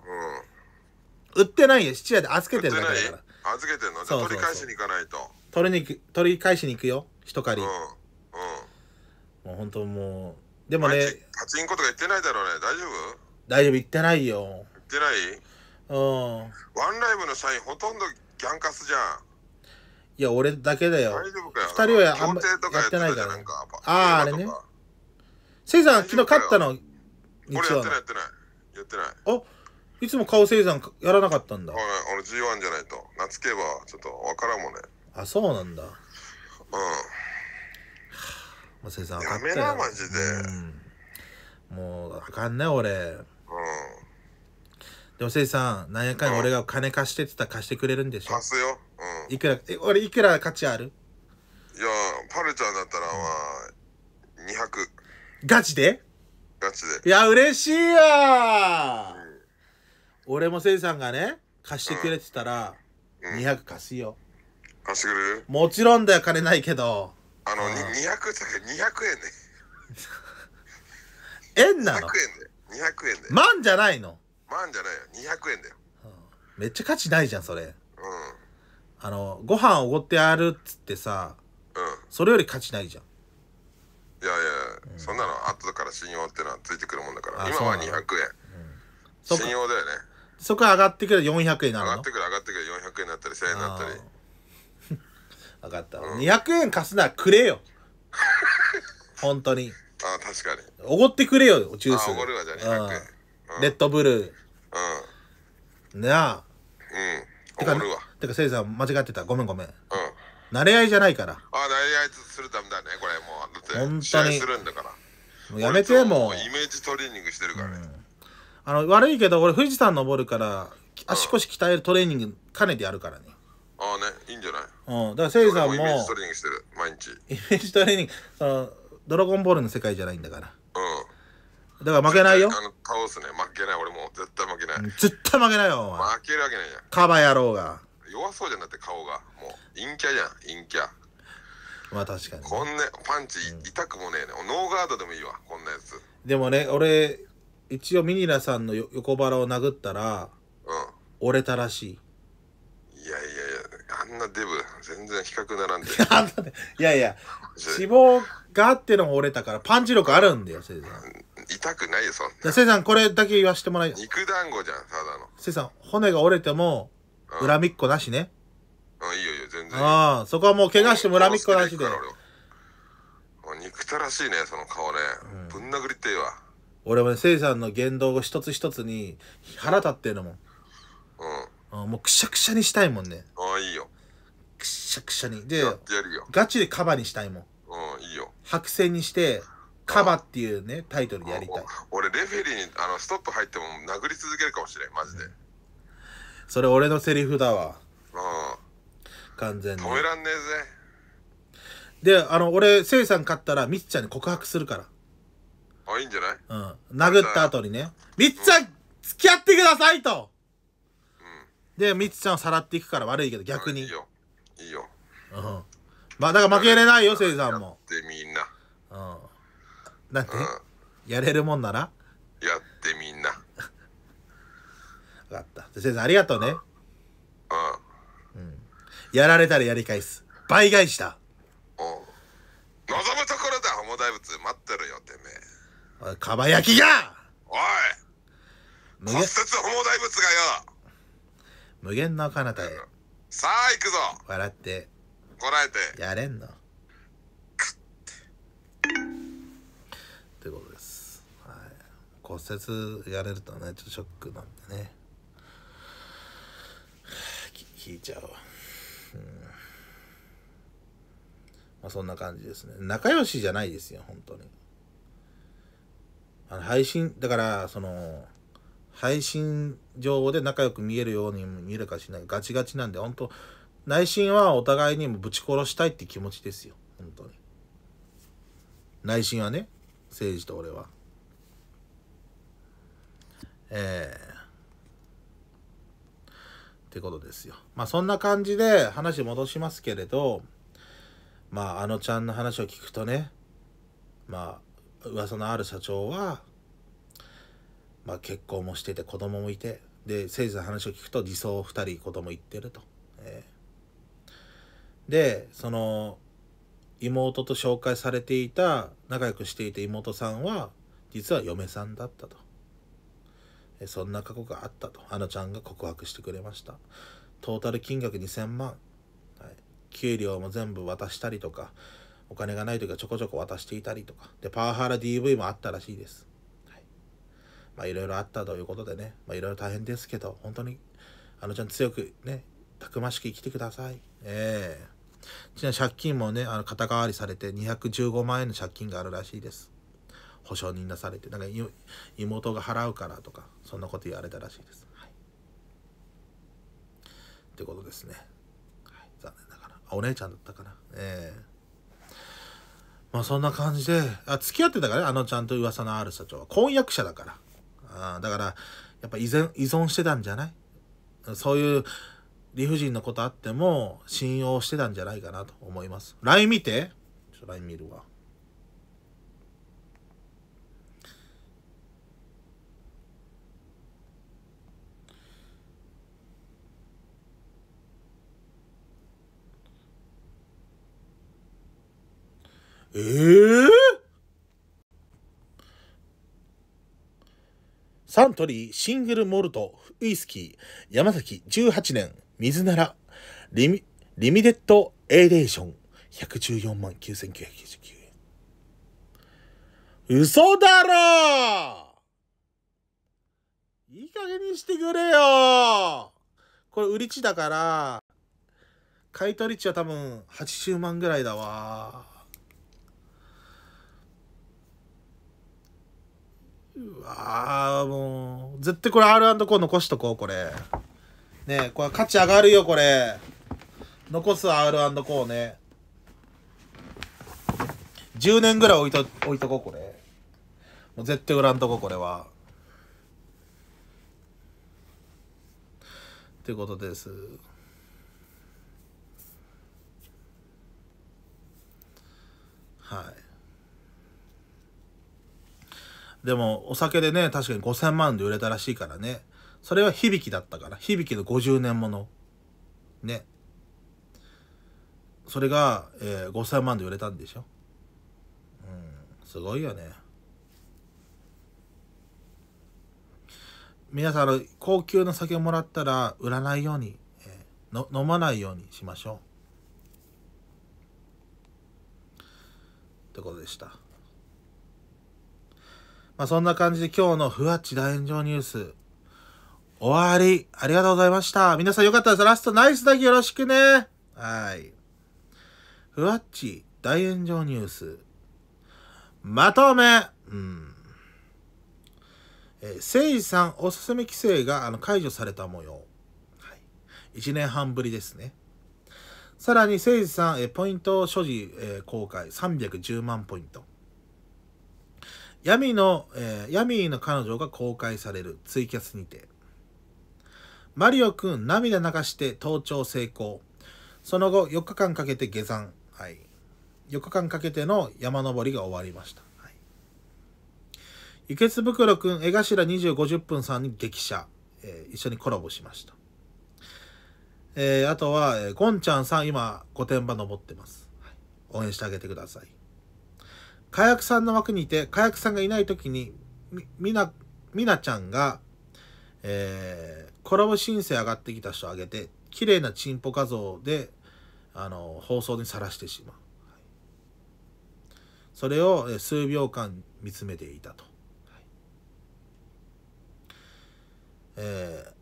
うん。売ってないよ、質屋で預けてるだけだから。預けてんのじゃあそう取り返しに行かないと。取りに行く、取り返しに行くよ、一狩うり。ん。うん。もう本当もう。でもね、パチンコとか行ってないだろうね。大丈夫大丈夫、行ってないよ。行ってないうん。ワンライブの社員、ほとんどギャンカスじゃん。いや、俺だけだよ。大丈夫かよ。二人はあんまやってないから。ああ、あれね。せいさん、昨日勝ったの俺やってない、やってない。やってない。あいつも顔せいさんやらなかったんだ。俺、G1 じゃないと。夏けば、ちょっとわからんもんね。あ、そうなんだ。うん。もう生産上がったやめなマジで、うん、もうあかんね俺うんでもせいさん何やかんや俺が金貸してってったら貸してくれるんでしょ貸すよ、うん、いくらえ俺いくら価値あるいやパルちゃんだったらまあ200ガチでガチでいや嬉しいや、うん、俺もせいさんがね貸してくれてたら、200貸すよ、貸してくれるもちろんだよ金ないけどあの、あ200、200円ね。円な200円で。200円で。万じゃないの万じゃないよ。200円だよ。めっちゃ価値ないじゃん、それ。うん。あの、ご飯おごってやるっつってさ、うん。それより価値ないじゃん。いやいや、そんなの後から信用ってのはついてくるもんだから今は200円信用だよねそこ上がってくる400円な上がのってくる上がってくる400円なったり1000円なったり分かった、うん200円貸すならくれよ本当にあ確かにおごってくれよおるわじゃあ200円うん、レッドブルーなあうんてうんかるわてかせいさん間違ってたごめんごめんうん慣れ合いじゃないからあれ合いするためだねこれもうだ本当にて試合するんだからもうやめてもうイメージトレーニングしてるからね、あの悪いけど俺富士山登るから足腰鍛えるトレーニング兼ねてやるからねああねいいんじゃないうんだからせいさんもイメージトレーニングしてる毎日イメージトレーニングそのドラゴンボールの世界じゃないんだからうんだから負けないよあの倒すね負けない俺も絶対負けない絶対負けないよお前負けるわけないやカバ野郎が弱そうじゃなくて顔がもう陰キャじゃん陰キャまあ確かに、こんなパンチ、うん、痛くもねえねノーガードでもいいわこんなやつでもね俺一応ミニラさんの横腹を殴ったら、うん、折れたらしいいやいやいやあんなデブ全然比較らんで いやいや脂肪があっての折れたからパンチ力あるんだよせいさん痛くないよそんなせいさんこれだけ言わせてもらい肉団子じゃんただのせいさん骨が折れても恨みっこなしねあいいよいいよ全然ああそこはもう怪我しても恨みっこなしで憎たらしいねその顔ね、ぶ、うん殴りてえわ俺もねせいさんの言動を一つ一つに腹立ってるのもうんあもうくしゃくしゃにしたいもんね。ああ、いいよ。くしゃくしゃに。で、やってやるよ。ガチでカバにしたいもん。うん、いいよ。白線にして、カバっていうね、タイトルでやりたい。俺、レフェリーにあのストップ入っても殴り続けるかもしれん、マジで。うん。それ俺のセリフだわ。完全に。止めらんねえぜ。で、あの、俺、せいさん勝ったら、みっちゃんに告白するからあ、いいんじゃないうん。殴った後にね、みっちゃん、付き合ってくださいとで、みつちゃんをさらっていくから悪いけど、逆に。いいよ。いいよ。うん。まあ、だから負けれないよ、せいさんも。やってみんな。うん。なんて、うんやれるもんならやってみんな。わかった。あせいさん、ありがとうね。うん。ん。うやられたらやり返す。倍返しうん。望むところだ、ホモ大仏待ってるよ、てめえ。おい、かば焼きがおい骨折ホモ大仏がよ無限の彼方へさあ行くぞ笑ってこらえてやれんのということです、はい、骨折やれるとねちょっとショックなんでね聞いちゃううんまあ、そんな感じですね仲良しじゃないですよ本当にあの配信だからその配信上で仲良く見えるように見えるかしないガチガチなんで本当内心はお互いにもぶち殺したいって気持ちですよ本当に内心はね誠治と俺はええー、ってことですよまあそんな感じで話戻しますけれどまああのちゃんの話を聞くとねまあ噂のある社長はまあ、結婚もしてて子供もいてで誠治の話を聞くと理想2人子供行ってると。えー、でその妹と紹介されていた仲良くしていた妹さんは実は嫁さんだったと。そんな過去があったと、あのちゃんが告白してくれました。トータル金額2000万。はい、給料も全部渡したりとか、お金がない時はちょこちょこ渡していたりとか。で、パワハラ DV もあったらしいです。まあ、いろいろあったということでね、まあ、いろいろ大変ですけど、本当に、あのちゃん強くね、たくましく生きてください。ええー、ちなみに借金もね、あの肩代わりされて215万円の借金があるらしいです。保証人出されて、なんか妹が払うからとか、そんなこと言われたらしいです。はい。ってことですね。はい、残念ながら。あ、お姉ちゃんだったかな。ええーまあそんな感じで、あ付き合ってたからね、あのちゃんと噂のある社長は。婚約者だから。あだから、やっぱ依存依存してたんじゃないそういう理不尽なことあっても信用してたんじゃないかなと思います。LINE 見て。ちょっと LINE 見るわ。ええーサントリーシングルモルトウイスキー山崎18年水ならリミリミデッドエイレーション114万9999円。嘘だろいい加減にしてくれよこれ売り値だから、買取値は多分80万ぐらいだわ。うわーもう絶対これ R& コー残しとこうこれねえこれ価値上がるよこれ残す R& コーね10年ぐらい置いと置いとこうこれもう絶対売らんとここれはていうことですはいでも、お酒でね、確かに5000万で売れたらしいからね。それは響きだったから。響きの50年もの。ね。それが、えー、5000万で売れたんでしょ。うん、すごいよね。皆さん、の、高級な酒もらったら、売らないように、えー、の飲まないようにしましょう。ってことでした。まあ、そんな感じで今日のふわっち大炎上ニュース、終わり。ありがとうございました。皆さんよかったです。ラストナイスだけよろしくね。はい。ふわっち大炎上ニュース。まとめ。うん。えー、誠治さんおすすめ規制があの解除された模様。はい。1年半ぶりですね。さらに誠治さん、えー、ポイント所持、えー、公開310万ポイント。闇の、えー、闇の彼女が公開されるツイキャスにて。マリオくん涙流して登頂成功。その後4日間かけて下山。はい。4日間かけての山登りが終わりました。池津輸血袋くん、江頭20、50分さんに激写。えー、一緒にコラボしました。えー、あとは、えー、ゴンちゃんさん、今、御殿場登ってます、はい。応援してあげてください。火薬さんの枠にいて、火薬さんがいない時に、みな、みなちゃんが、えー、コラボ申請上がってきた人をあげて、綺麗なチンポ画像で、あの、放送にさらしてしまう。それを、え数秒間見つめていたと。はい、えー